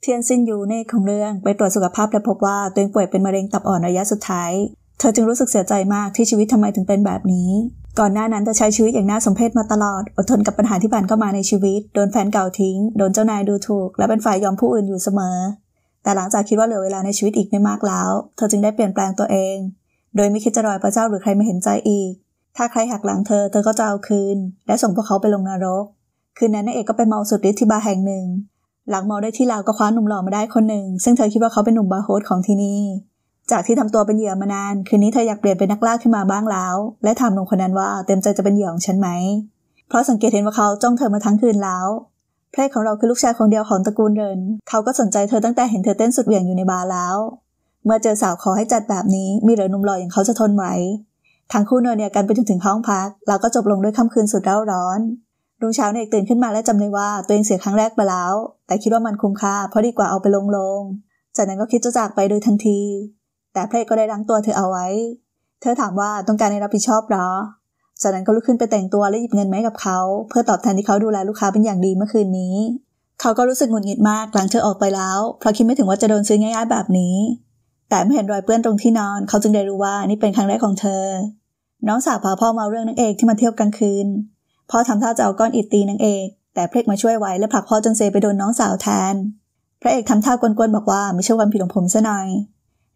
Speaker 1: เทียนซินยูในของเรื่อง ไปตรวจสุขภาพและพบว่าตัวเองป่วยเป็นมะเร็งตับอ่อนระยะสุดท้ายเธอจึงรู้สึกเสียใจมากที่ชีวิตทำไมถึงเป็นแบบนี้ ก่อนหน้านั้นเธอใช้ชีวิตอย่างน่าสมเพชมาตลอด อดทนกับปัญหาที่ผ่านเข้ามาในชีวิต โดนแฟนเก่าทิ้ง โดนเจ้านายดูถูก และเป็นฝ่ายยอมผู้อื่นอยู่เสมอ แต่หลังจากคิดว่าเหลือเวลาในชีวิตอีกไม่มากแล้ว เธอจึงได้เปลี่ยนแปลงตัวเอง โดยไม่คิดจะรอยพระเจ้าหรือใครมาเห็นใจอีก ถ้าใครหักหลังเธอ เธอก็จะเอาคืน และส่งพวกเขาไปลงนรก คืนนั้นนายเอกก็ไปเมาสุดฤทธิ์ที่บาร์แห่งหนึ่ง หลังเมาได้ที่ลาวก็คว้าหนุ่มหล่อมาได้คนหนึ่ง ซึ่งเธอคิดว่าเขาเป็นหนุ่มบาร์โฮสของที่นี่จากที่ทำตัวเป็นเหยื่อมานาน คืนนี้เธออยากเปลี่ยนเป็นนักล่าขึ้นมาบ้างแล้ว และถามหนุ่มคนนั้นว่าเต็มใจจะเป็นเหยื่อของฉันไหม เพราะสังเกตเห็นว่าเขาจ้องเธอมาทั้งคืนแล้ว เพรของเราคือลูกชายคนเดียวของตระกูลเดิน เขาก็สนใจเธอตั้งแต่เห็นเธอเต้นสุดเหวี่ยงอยู่ในบาร์แล้ว เมื่อเจอสาวขอให้จัดแบบนี้ มีเหลือหนุ่มหล่ออย่างเขาจะทนไหวทั้งคู่นอนเนี่ยกันไปจนถึงห้องพักแล้วก็จบลงด้วยค่ำคืนสุดเร่าร้อนรุ่งเช้าเนี่ยตื่นขึ้นมาและจำได้ว่าตัวเองเสียครั้งแรกไปแล้ว แต่คิดว่ามันคุ้มค่าเพราะดีกว่าเอาไปลงลงจากนั้นก็คิดจะจากไปโดยทันทีแต่เพลก็ได้รั้งตัวเธอเอาไว้ เธอถามว่าต้องการให้รับผิดชอบหรอจากนั้นก็ลุกขึ้นไปแต่งตัวและหยิบเงินไหมกับเขา เพื่อตอบแทนที่เขาดูแลลูกค้าเป็นอย่างดีเมื่อคืนนี้ เขาก็รู้สึกหงุดหงิดมากหลังเธอออกไปแล้วเพราะคิดไม่ถึงว่าจะโดนซื้อง่ายๆแบบนี้ แต่ไม่เห็นรอยเปื้อนตรงที่นอนเขาจึงได้รู้ว่านี่เป็นครั้งแรกของเธอ น้องสาวพาพ่อมาเรื่องนางเอกที่มาเที่ยวกลางคืน พ่อทำท่าจะเอาก้อนอิดตีนางเอก แต่เพลกมาช่วยไว้และผลักพ่อจนเซไปโดนน้องสาวแทน พระเอกทำท่ากวนๆบอกว่าไม่ใช่ความผิดของผมซะหน่อย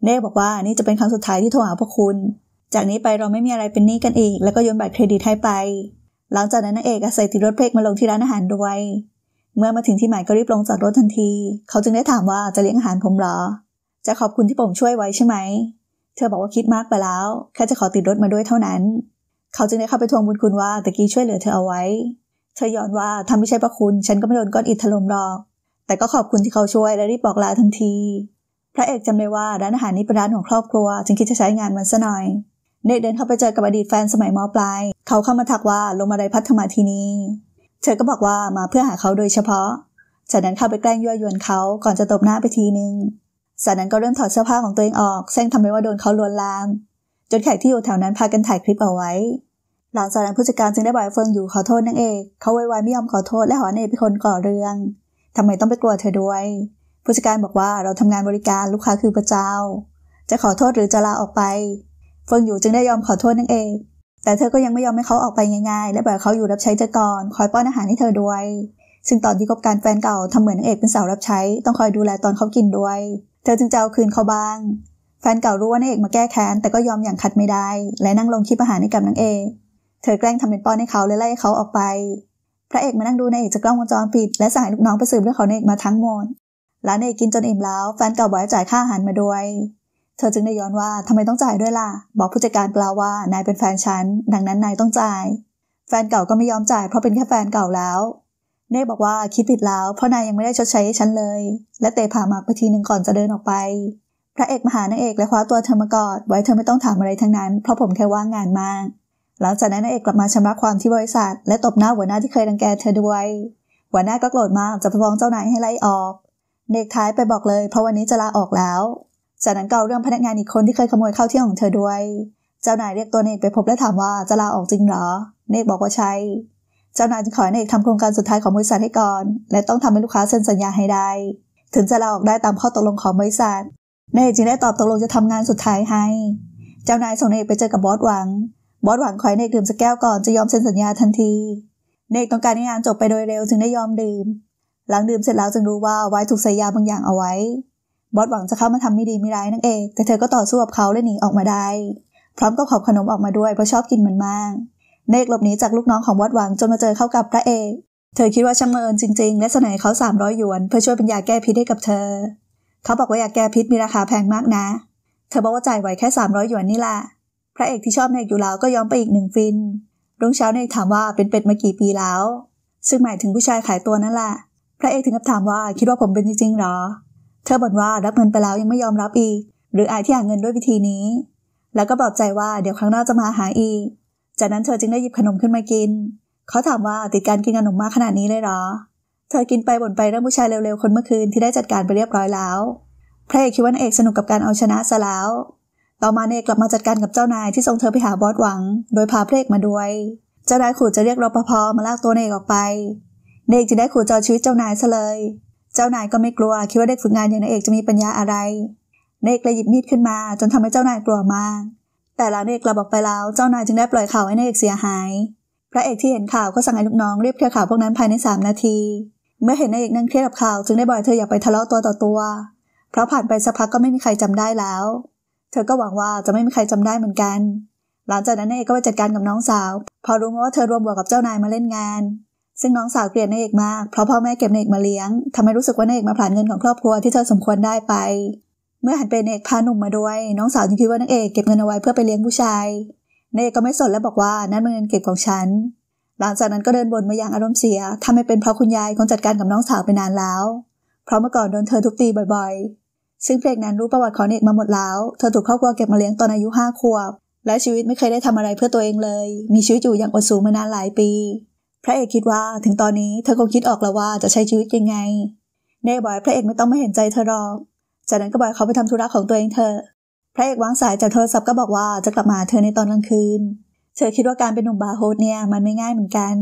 Speaker 1: เน่บอกว่านี่จะเป็นครั้งสุดท้ายที่โทรหาพวกคุณ จากนี้ไปเราไม่มีอะไรเป็นหนี้กันอีก แล้วก็โยนบัตรเครดิตให้ไป หลังจากนั้นนางเอกอาศัยติดรถเพลกมาลงที่ร้านอาหารด้วย เมื่อมาถึงที่หมายก็รีบลงจากรถทันที เขาจึงได้ถามว่าจะเลี้ยงอาหารผมหรอ จะขอบคุณที่ผมช่วยไว้ใช่ไหม เธอบอกว่าคิดมากไปแล้ว แค่จะขอติดรถมาด้วยเท่านั้น เขาจึงได้เข้าไปทวงบุญคุณว่าตะกี้ช่วยเหลือเธอเอาไว้เธอย้อนว่าทำาไม่ใช่พระคุณ ฉันก็ไม่โดนก้อนอิฐถล่มหรอก แต่ก็ขอบคุณที่เขาช่วยและรีบบอกลาทันทีพระเอกจำได้ว่าร้านอาหารนี้เป็นร้านของครอบครัว จึงคิดจะใช้งานมันซะหน่อยเนตเดินเข้าไปเจอกับอดีตแฟนสมัยมปลายเขาเข้ามาทักว่าลงมาไ้พัฒมาที่นี่เธอก็บอกว่ามาเพื่อหาเขาโดยเฉพาะจากนั้นเข้าไปแกล้งยั่วยวนเขาก่อนจะตบหน้าไปทีนึงจากนั้นก็เริ่มถอดเสื้อผ้าของตัวเองออกแซงทำให้ว่าโดนเขาลวนลามจนแขกที่อยู่แถวนั้นพากันถ่ายคลิปเอาไว้ หลังจากนั้นผู้จัดการจึงได้บอกเฟิงอยู่ขอโทษนางเอกเขาไวๆไม่ยอมขอโทษและหอเนตเป็นคนก่อเรื่องทำไมต้องไปกลัวเธอด้วยผู้จัดการบอกว่าเราทำงานบริการลูกค้าคือพระเจ้า จะขอโทษหรือจะลาออกไปเฟิงอยู่จึงได้ยอมขอโทษนั่นเองแต่เธอก็ยังไม่ยอมให้เขาออกไปง่ายๆและบอกเขาอยู่รับใช้เธอก่อน คอยป้อนอาหารให้เธอด้วย ซึ่งตอนที่คบการแฟนเก่าทำเหมือนนางเอกเป็นสาวรับใช้ต้องคอยดูแลตอนเขากินด้วย เธอจึงจะเอาคืนเขาบ้าง แฟนเก่ารู้ว่านางเอกมาแก้แค้นแต่ก็ยอมอย่างขัดไม่ได้ และนั่งลงคิดอาหารให้กับนางเอก เธอแกล้งทำเป็นป้อนให้เขาและไล่เขาออกไป พระเอกมานั่งดูนางเอกจากกล้องวงจรปิดและสั่งให้ลูกน้องไปสืบเรื่องของนางเอกมาทั้งหมดร้านเอกินจนอิ่มแล้วแฟนเก่าบอกให้จ่ายค่าอาหารมาด้วย เธอจึงได้ย้อนว่าทำไมต้องจ่ายด้วยล่ะ บอกผู้จัดการเปล่าว่านายเป็นแฟนฉันดังนั้นนายต้องจ่าย แฟนเก่าก็ไม่ยอมจ่ายเพราะเป็นแค่แฟนเก่าแล้ว เน่บอกว่าคิดผิดแล้วเพราะนายยังไม่ได้ชดใช้ฉันเลย และเตะผ่าหมากไปทีหนึ่งก่อนจะเดินออกไป พระเอกมาหานางเอกและคว้าตัวเธอมากอดไว้เธอไม่ต้องถามอะไรทั้งนั้นเพราะผมแค่ว่างงานมากหลังจากนั้นนางเอกกลับมาชำระความที่บริษัทและตบหน้าหัวหน้าที่เคยดังแกเธอด้วยหัวหน้าก็โกรธมากจะฟ้องเจ้านายให้ไล่ออกเด็กท้ายไปบอกเลยเพราะวันนี้จะลาออกแล้วจากนั้นเกาเรื่องพนักงานอีกคนที่เคยขโมยข้าวเที่ยงของเธอด้วย เจ้านายเรียกตัวเนกไปพบและถามว่าจะลาออกจริงเหรอ เนกบอกว่าใช่ เจ้านายจะขอเนกทำโครงการสุดท้ายของบริษัทให้ก่อนและต้องทำให้ลูกค้าเซ็นสัญญาให้ได้ ถึงจะลาออกได้ตามข้อตกลงของบริษัท เนกจึงได้ตอบตกลงจะทำงานสุดท้ายให้ เจ้านายส่งเนกไปเจอกับบอสหวัง บอสหวังขอเนกดื่มสักแก้วก่อนจะยอมเซ็นสัญญาทันที เนกต้องการให้งานจบไปโดยเร็วจึงได้ยอมดื่มหลังดื่มเสร็จแล้วจึงรู้ว่าไว้ถูกใส่ยาบางอย่างเอาไว้ บอสหวังจะเข้ามาทำไม่ดีไม่ร้ายนั่นเอง แต่เธอก็ต่อสู้กับเขาและหนีออกมาได้ พร้อมกับขอบขนมออกมาด้วยเพราะชอบกินมันมากเนกหลบหนีจากลูกน้องของบอสหวัง จนมาเจอเข้ากับพระเอก เธอคิดว่าช่างเมินจริงๆ และเสนอเขา 300หยวน เพื่อช่วยเป็นยาแก้พิษให้กับเธอ เขาบอกว่ายาแก้พิษมีราคาแพงมากนะ เธอบอกว่าจ่ายไหวแค่ 300หยวนนี่แหละ พระเอกที่ชอบเนกอยู่แล้วก็ยอมไปอีกหนึ่งฟินรุ่งเช้าเนกถามว่าเป็นเป็ดมากี่ปีแล้ว ซึ่งหมายถึงผู้ชายขายตัวนั่นแหละพระเอกถึงกับถามว่าคิดว่าผมเป็นจริงๆหรอ เธอบ่นว่ารับเงินไปแล้วยังไม่ยอมรับอีก หรืออายที่หาเงินด้วยวิธีนี้ แล้วก็บอกใจว่าเดี๋ยวครั้งหน้าจะมาหาอีก จากนั้นเธอจึงได้หยิบขนมขึ้นมากิน เขาถามว่าติดการกินขนมมากขนาดนี้เลยหรอ เธอกินไปบ่นไปเรื่องผู้ชายเร็วๆ คนเมื่อคืนที่ได้จัดการไปเรียบร้อยแล้ว พระเอกคิดว่านเอกสนุกกับการเอาชนะซะแล้ว ต่อมาเอกกลับมาจัดการกับเจ้านายที่ส่งเธอไปหาบอสหวัง โดยพาพระเอกมาด้วยเจ้านายขู่จะเรียกรปภมาลากตัวเอกออกไปนายเอกจึงได้ขู่จอชีวิตเจ้านายซะเลย เจ้านายก็ไม่กลัวคิดว่าเด็กฝึกงานอย่างนายเอกจะมีปัญญาอะไรนายเอกเลยหยิบมีดขึ้นมาจนทำให้เจ้านายกลัวมาก แต่แล้วนายเอกกลับออกไปแล้วเจ้านายจึงได้ปล่อยข่าวให้นายเอกเสียหาย พระเอกที่เห็นข่าวก็สั่งให้ลูกน้องเรียบเคลียร์ข่าวพวกนั้น ภายในสามนาที เมื่อเห็นนายเอกนั่งเครียดกับข่าวจึงได้บอกเธออย่าไปทะเลาะตัวต่อตัว เพราะผ่านไปสักพักก็ไม่มีใครจำได้แล้ว เธอก็หวังว่าจะไม่มีใครจำได้เหมือนกัน หลังจากนั้นนายเอกก็ไปจัดการกับน้องสาว พอรู้ว่าเธอรวมบวกกับเจ้านายมาเล่นงานซึ่งน้องสาวเกลียดนายเอกมาก เพราะพ่อแม่เก็บนายเอกมาเลี้ยง ทำให้รู้สึกว่านายเอกมาผลาญเงินของครอบครัวที่เธอสมควรได้ไป เมื่อหันไปนายเอกพาหนุ่มมาด้วย น้องสาวจึงคิดว่านายเอกเก็บเงินเอาไว้เพื่อไปเลี้ยงผู้ชายนายเอกก็ไม่สนและบอกว่านั่นเป็นเงินเก็บของฉัน หลังจากนั้นก็เดินบ่นมาอย่างอารมณ์เสียถ้าไม่เป็นเพราะคุณยายคงจัดการกับน้องสาวไปนานแล้ว เพราะเมื่อก่อนโดนเธอทุบตีบ่อยๆ ซึ่งเพลงนั้นรู้ประวัติของเอกมาหมดแล้ว เธอถูกครอบครัวเก็บมาเลี้ยงตอนอายุห้าขวบ และชีวิตไม่เคยได้ทำอะไรเพื่อตัวเองเลย มีชีวิตอยู่อย่างอดสูงมานานหลายปีพระเอกคิดว่าถึงตอนนี้เธอคงคิดออกแล้วว่าจะใช้ชีวิตยังไงเน่บอยพระเอกไม่ต้องไม่เห็นใจเธอหรอก จากนั้นก็บอยเขาไปทำธุระของตัวเองเธอพระเอกวางสายจากโทรศัพท์ก็บอกว่าจะกลับมาเธอในตอนกลางคืน เธอคิดว่าการเป็นหนุ่มบาร์โฮสเนี่ยมันไม่ง่ายเหมือนกัน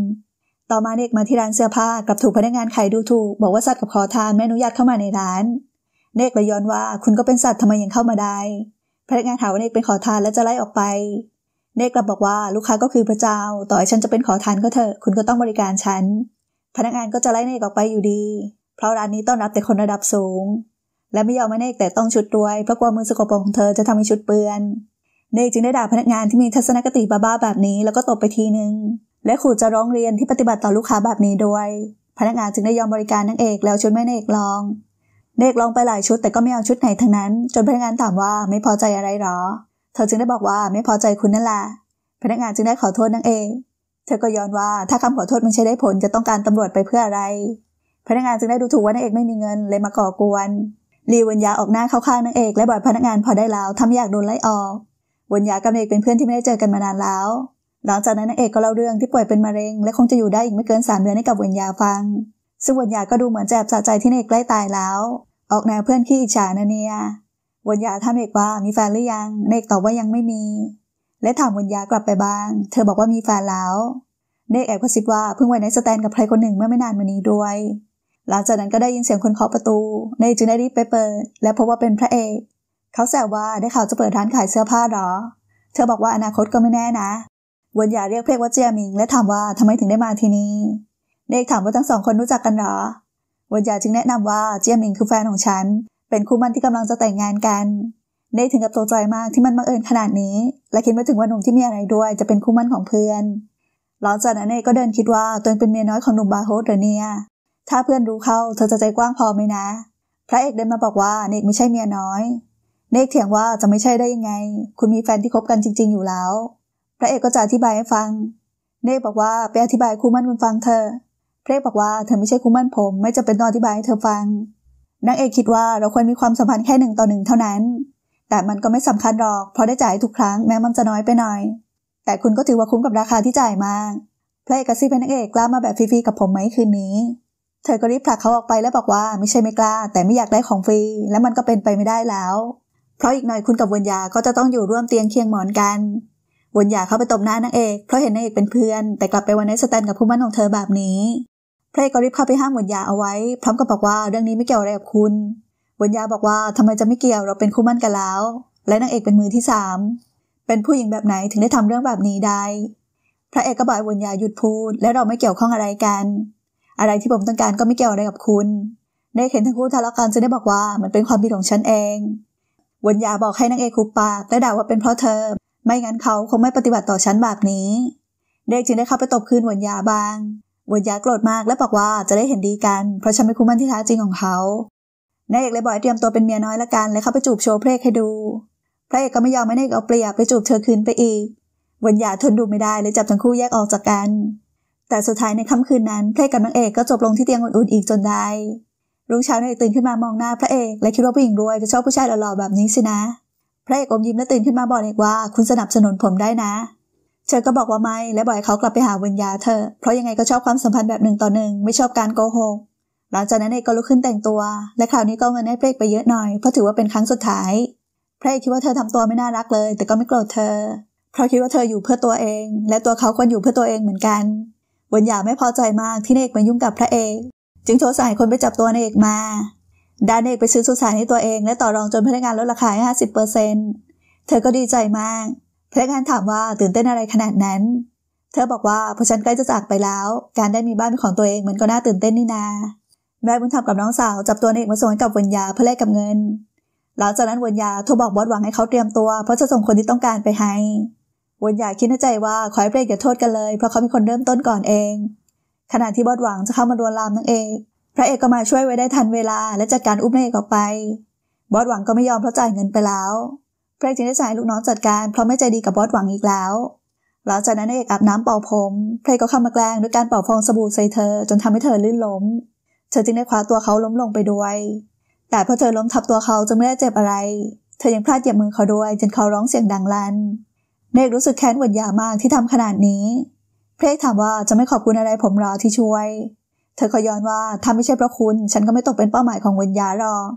Speaker 1: ต่อมาเด็กมาที่ร้านเสื้อผ้ากลับถูกพนักงานขายดูถูกบอกว่าสัตว์กับขอทานไม่อนุญาตเข้ามาในร้าน เนกเลยย้อนว่าคุณก็เป็นสัตว์ทำไมยังเข้ามาได้ พนักงานถามว่าเนกเป็นขอทานและจะไล่ออกไปเนกกลับบอกว่าลูกค้าก็คือพระเจ้า ต่อให้ฉันจะเป็นขอทานก็เถอะคุณก็ต้องบริการฉันพนักงานก็จะไล่เนกออกไปอยู่ดี เพราะร้านนี้ต้อนรับแต่คนระดับสูง และไม่ยอมให้เนกแต่ต้องชุดด้วย เพราะกลัวมือสกปรกของเธอจะทำให้ชุดเปื้อนเนกจึงได้ด่าพนักงานที่มีทัศนคติบ้าๆแบบนี้ แล้วก็ตบไปทีนึงและขู่จะร้องเรียนที่ปฏิบัติต่อลูกค้าแบบนี้ด้วย พนักงานจึงได้ยอมบริการนางเอกแล้วชุดแม่เนกลองเนกลองไปหลายชุดแต่ก็ไม่เอาชุดไหนทั้งนั้น จนพนักงานถามว่าไม่พอใจอะไรหรอเธอจึงได้บอกว่าไม่พอใจคุณนั่นแหละพนักงานจึงได้ขอโทษนางเองเธอก็ย้อนว่า ถ้าคำขอโทษมันใช้ได้ผลจะต้องการตำรวจไปเพื่ออะไร พนักงานจึงได้ดูถูกว่านางเอกไม่มีเงินเลยมาก่อกวนลีวัญญาออกหน้าเข้าข้างนางเอก และบอกพนักงานพอได้แล้ว ทำอยากโดนไล่ออกวัญญากับนางเอกเป็นเพื่อนที่ไม่ได้เจอกันมานานแล้ว หลังจากนั้นนางเอกก็เล่าเรื่องที่ป่วยเป็นมะเร็ง และคงจะอยู่ได้อีกไม่เกินสามเดือนให้กับวัญญาฟัง ซึ่งวัญญาก็ดูเหมือนจะแอบสะใจที่นางเอกใกล้ตายแล้ว ออกแนวเพื่อนขี้อิจฉานะเนี่ยวัญญาถามเอกว่ามีแฟนหรือยังเอกตอบว่ายังไม่มี และถามวัญญากลับไปบ้างเธอบอกว่ามีแฟนแล้วเนกแอบกระซิบว่าเพิ่งไว้ในสแตนกับใครคนหนึ่งเมื่อไม่นานมานี้ด้วย หลังจากนั้นก็ได้ยินเสียงคนเคาะประตูเนกจึงได้รีบไปเปิด และพบว่าเป็นพระเอก เขาแซวว่าได้ข่าวจะเปิดร้านขายเสื้อผ้าหรอ เธอบอกว่าอนาคตก็ไม่แน่นะ วนญยาเรียกเพกว่าเจียมิง และถามว่าทำไมถึงได้มาที่นี่เนกถามว่าทั้งสองคนรู้จักกันหรอ วนญยาจึงแนะนำว่าเจียมิงคือแฟนของฉันเป็นคู่มั่นที่กำลังจะแต่งงานกัน เนทถึงกับตกใจมากที่มันบังเอิญขนาดนี้ และคิดไม่ถึงว่าหนุ่มที่มีอะไรด้วยจะเป็นคู่มั่นของเพื่อน หลังจากนั้นเนทก็เดินคิดว่าตัวเองเป็นเมียน้อยของหนุ่มบาโฮสหรือเนี่ยถ้าเพื่อนรู้เข้าเธอจะใจกว้างพอไหมนะ พระเอกเดินมาบอกว่าเนทไม่ใช่เมียน้อย เนทเถียงว่าจะไม่ใช่ได้ยังไง คุณมีแฟนที่คบกันจริง ๆอยู่แล้ว พระเอกก็จะอธิบายให้ฟัง เนทบอกว่าไปอธิบายคู่มั่นคุณฟังเธอ พระเอกบอกว่าเธอไม่ใช่คู่มั่นผมไม่จำเป็นต้องอธิบายให้เธอฟังนักเอกคิดว่าเราควรมีความสัมพันธ์แค่หนึ่งต่อหนึ่งเท่านั้น แต่มันก็ไม่สำคัญหรอก เพราะได้จ่ายทุกครั้งแม้มันจะน้อยไปหน่อย แต่คุณก็ถือว่าคุ้มกับราคาที่จ่ายมากพระเอกซีเป็นนักเอกกล้ามาแบบฟรีๆกับผมไหมคืนนี้ เธอก็รีบผลักเขาออกไปและบอกว่าไม่ใช่ไม่กล้า แต่ไม่อยากได้ของฟรี และมันก็เป็นไปไม่ได้แล้ว เพราะอีกหน่อยคุณกับวัญญาก็จะต้องอยู่ร่วมเตียงเคียงหมอนกัน วัญญาเข้าไปตบหน้านางเอกเพราะเห็นนางเอกเป็นเพื่อนแต่กลับไปวันนี้สแตนกับผู้มั่นของเธอแบบนี้พระเอกก็รีบเข้าไปห้ามวัญญาเอาไว้ พร้อมกับบอกว่าเรื่องนี้ไม่เกี่ยวอะไรกับคุณวัญญาบอกว่าทำไมจะไม่เกี่ยวเราเป็นคู่มั่นกันแล้ว และนางเอกเป็นมือที่สามเป็นผู้หญิงแบบไหนถึงได้ทำเรื่องแบบนี้ได้ พระเอกก็บอกวัญญาหยุดพูดและเราไม่เกี่ยวข้องอะไรกัน อะไรที่ผมต้องการก็ไม่เกี่ยวอะไรกับคุณได้เห็นทั้งคู่ทะเลาะกันจะได้บอกว่ามันเป็นความผิดของฉันเองวัญญาบอกให้นางเอกคุกปากและด่าว่าเป็นเพราะเธอไม่งั้นเขาคงไม่ปฏิบัติต่อฉันแบบนี้เด็กจึงได้เข้าไปตบคืนวัญญาบางวนยาโกรธมากและบอกว่าจะได้เห็นดีกันเพราะฉันไม่คู่มั่นที่แท้จริงของเขานายเอกเลยบอกให้เตรียมตัวเป็นเมียน้อยละกัน และเข้าไปจูบโชว์เพละกให้ดู พระเอกก็ไม่ยอมไม่ได้เอาเปรียบไปจูบเธอคืนไปอีกวันยาทนดูไม่ได้เลยจับทั้งคู่แยกออกจากกัน แต่สุดท้ายในค่ำคืนนั้นพเพกกับนางเอกก็จบลงที่เตียงอุ่นๆอีกจนได้รุ่งเช้านาเอกตื่นขึ้นมามองหน้าพระเอกและคิดว่าผู้หญิงรวยจะชอบผู้ชายหล่อๆแบบนี้สินะพระเอกอมยิ้มและตื่นขึ้นมาบอกเอกว่าคุณสนับสนุนผมได้นะเธอก็บอกว่าไม่และบ่อยเขากลับไปหาวิญญาเธอ เพราะยังไงก็ชอบความสัมพันธ์แบบหนึ่งต่อหนึ่งไม่ชอบการโกหก หลังจากนั้นเอกก็ลุกขึ้นแต่งตัว และคราวนี้ก็เงินให้เพลกไปเยอะหน่อยเพราะถือว่าเป็นครั้งสุดท้าย เพลกคิดว่าเธอทำตัวไม่น่ารักเลยแต่ก็ไม่โกรธเธอ เพราะคิดว่าเธออยู่เพื่อตัวเอง และตัวเขาควรอยู่เพื่อตัวเองเหมือนกัน วิญญาไม่พอใจมากที่เอกมายุ่งกับพระเอกจึงโทรสายคนไปจับตัวเอกมาดานเอกไปซื้อสุสานให้ตัวเองและต่อรองจนพนักงานลดราคาให้ห้าสิบเปอร์เซ็นต์เธอก็ดีใจมากพนักงานถามว่าตื่นเต้นอะไรขนาดนั้น เธอบอกว่าพอฉันใกล้จะจากไปแล้ว การได้มีบ้านเป็นของตัวเองมันก็น่าตื่นเต้นนี่นา แม่บุญธรรมกับน้องสาวจับตัวนเอกมาส่งกับวัญญาเพื่อแลกกับเงิน หลังจากนั้นวัญญาโทรบอกบอสหวังให้เขาเตรียมตัว เพราะจะส่งคนที่ต้องการไปให้วัญญาคิดในใจว่าขอให้เบรกอย่าโทษกันเลยเพราะเขามีคนเริ่มต้นก่อนเอง ขณะที่บอสหวังจะเข้ามาดวลลามนางเอกพระเอกก็มาช่วยไว้ได้ทันเวลาและจัดการอุ้มนางเอกออกไป บอสหวังก็ไม่ยอมเพราะจ่ายเงินไปแล้วเกรจึงได้จ่ายลูกน้องจัดการเพราะไม่ใจดีกับบอสหวังอีกแล้ว หลังจากนั้นนายเอกอาบน้ำเป่าผม เพลก็เข้ามาแกล้งด้วยการเป่าฟองสบู่ใส่เธอจนทำให้เธอลื่นล้มเธอจึงได้คว้าตัวเขาล้มลงไปด้วย แต่พอเธอล้มทับตัวเขาจนไม่ได้เจ็บอะไร เธอยังพลาดเหยียบมือเขาด้วยจนเขาร้องเสียงดังลั่นเนกรู้สึกแค้นหวดยามากที่ทำขนาดนี้ เพลกถามว่าจะไม่ขอบคุณอะไรผมรอที่ช่วย เธอขอย้อนว่าถ้าไม่ใช่เพราะคุณฉันก็ไม่ตกเป็นเป้าหมายของวิญญาหรอก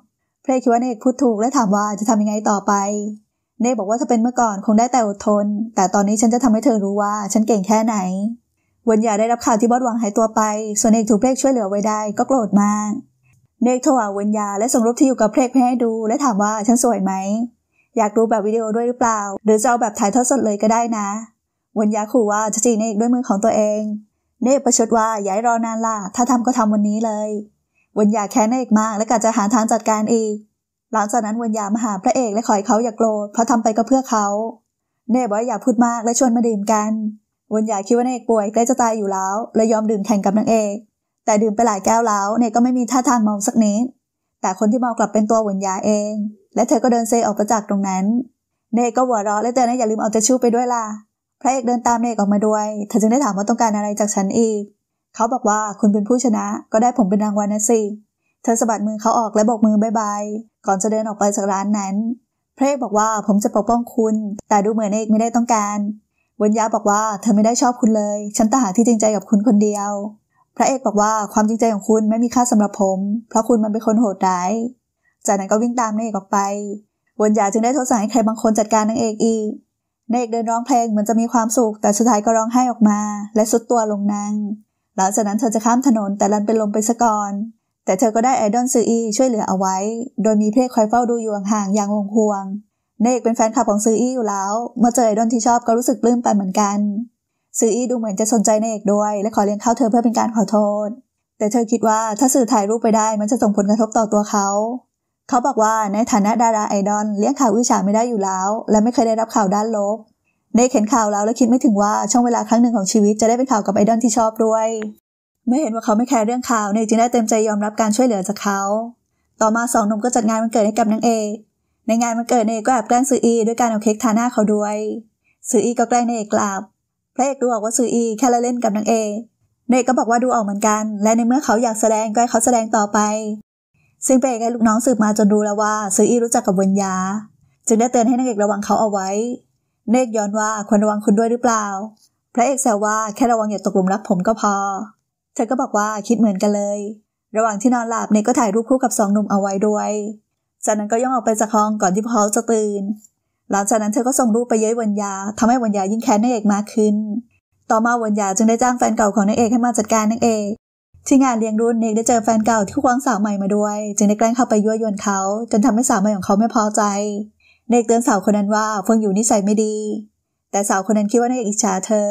Speaker 1: เพลคิดว่าเนกพูดถูกและถามว่าจะทำยังไงต่อไปเน่บอกว่าถ้าเป็นเมื่อก่อนคงได้แต่อดทน แต่ตอนนี้ฉันจะทำให้เธอรู้ว่าฉันเก่งแค่ไหนวันยาได้รับข่าวที่บอสวางหายตัวไป ส่วนเอกถูกเพลกช่วยเหลือไว้ได้ก็โกรธมาก เนกโทรหาวันยาและส่งรูปที่อยู่กับเพลกให้ดูและถามว่าฉันสวยไหม อยากดูแบบวิดีโอด้วยหรือเปล่า หรือจะเอาแบบถ่ายทอดสดเลยก็ได้นะวันยาขู่ว่าจะจีเนกด้วยมือของตัวเอง เนกประชดว่าอย่าให้รอนานล่ะ ถ้าทำก็ทำวันนี้เลยวันยาแค้นเนกมากและกะจะหาทางจัดการอีกหลังจากนั้นวนยามาหาพระเอกและขอให้เขาอย่าโกรธ เพราะทำไปก็เพื่อเขา เนบบอกอย่าพูดมากและชวนมาดื่มกันวนยาคิดว่าเนกป่วยใกล้จะตายอยู่แล้วเลยยอมดื่มแข่งกับนางเอก แต่ดื่มไปหลายแก้วแล้วเนกก็ไม่มีท่าทางเมาสักนิด แต่คนที่เมากลับเป็นตัววนยาเอง และเธอก็เดินเซออกไปจากตรงนั้น เนกก็หัวเราะและเตือนให้อย่าลืมเอาเจชู่ไปด้วยล่ะ พระเอกเดินตามเนกออกมาด้วย เธอจึงได้ถามว่าต้องการอะไรจากฉันอีก เขาบอกว่าคุณเป็นผู้ชนะก็ได้ผมเป็นรางวัลนะสิ เธอสะบัดมือเขาออกและโบกมือบายบายก่อนจะเดินออกไปจากร้านนั้น พระเอกบอกว่าผมจะปกป้องคุณ แต่ดูเหมือนเอกไม่ได้ต้องการวันยาบอกว่าเธอไม่ได้ชอบคุณเลย ฉันต่างหากที่จริงใจกับคุณคนเดียว พระเอกบอกว่าความจริงใจของคุณไม่มีค่าสำหรับผม เพราะคุณมันเป็นคนโหดร้ายจากนั้นก็วิ่งตามนายเอกออกไปวันยาจึงได้โทรสั่งให้ใครบางคนจัดการนางเอกอีกนายเอกเดินร้องเพลงเหมือนจะมีความสุข แต่สุดท้ายก็ร้องไห้ออกมา และสุดตัวลงนั่งหลังจากนั้นเธอจะข้ามถนนแต่ลันเป็นลมไปซะก่อนแต่เธอก็ได้ไอดอลซืออีช่วยเหลือเอาไว้ โดยมีเพศคอยเฝ้าดูอยู่ห่างอย่างวงห่วงเนกเป็นแฟนคลับของซืออีอยู่แล้ว เมื่อเจอไอดอลที่ชอบก็รู้สึกปลื้มไปเหมือนกัน ซืออีดูเหมือนจะสนใจเนกด้วย และขอเลี้ยงข้าวเธอเพื่อเป็นการขอโทษ แต่เธอคิดว่าถ้าสื่อถ่ายรูปไปได้มันจะส่งผลกระทบต่อตัวเขา เขาบอกว่าในฐานะดาราไอดอลเลี้ยงข่าวอิ้ฉาไม่ได้อยู่แล้ว และไม่เคยได้รับข่าวด้านลบเนกเห็นข่าวแล้วและคิดไม่ถึงว่าช่องเวลาครั้งหนึ่งของชีวิตจะได้เป็นข่าวกับไอดอลที่ชอบด้วยเมื่อเห็นว่าเขาไม่แคร์เรื่องข่าวเนยจึงได้เต็มใจยอมรับการช่วยเหลือจากเขา ต่อมาสองหนุ่มก็จัดงานวันเกิดให้กับนางเอ ในงานวันเกิดเนยก็แอบแกล้งซืออีด้วยการเอาเค้กทาหน้าเขาด้วยซืออีก็แกล้งเนยกลับพระเอกดูออกว่าซืออีแค่เล่นกับนางเอเนยก็บอกว่าดูออกเหมือนกัน และในเมื่อเขาอยากแสดงก็ให้เขาแสดงต่อไป ซึ่งพระเอกให้ลูกน้องสืบมาจนรู้แล้วว่าซืออีรู้จักกับเวินยาจึงได้เตือนให้นางเอกระวังเขาเอาไว้เนกย้อนว่าควรระวังคุณด้วยหรือเปล่า พระเอกแซวว่าแค่ระวังอย่าตกหลุมรักผมก็พอเธอก็บอกว่าคิดเหมือนกันเลย ระหว่างที่นอนหลับเนก็ถ่ายรูปคู่กับสองหนุ่มเอาไว้ด้วย จากนั้นก็ย่องออกไปจากห้องก่อนที่พอลจะตื่นหลังจากนั้นเธอก็ส่งรูปไปเย้ยวันยาทำให้วันยายิ่งแค้นนางเอกมากขึ้น ต่อมาวันยาจึงได้จ้างแฟนเก่าของนางเอกให้มาจัดการนางเอก ที่งานเลี้ยงรุ่นเนกได้เจอแฟนเก่าที่ควงสาวใหม่มาด้วย จึงได้แกล้งเข้าไปยั่วยวนเขา จนทำให้สาวใหม่ของเขาไม่พอใจเนกเตือนสาวคนนั้นว่าเฟิงอยู่นิสัยไม่ดี แต่สาวคนนั้นคิดว่านางเอกอิจฉาเธอ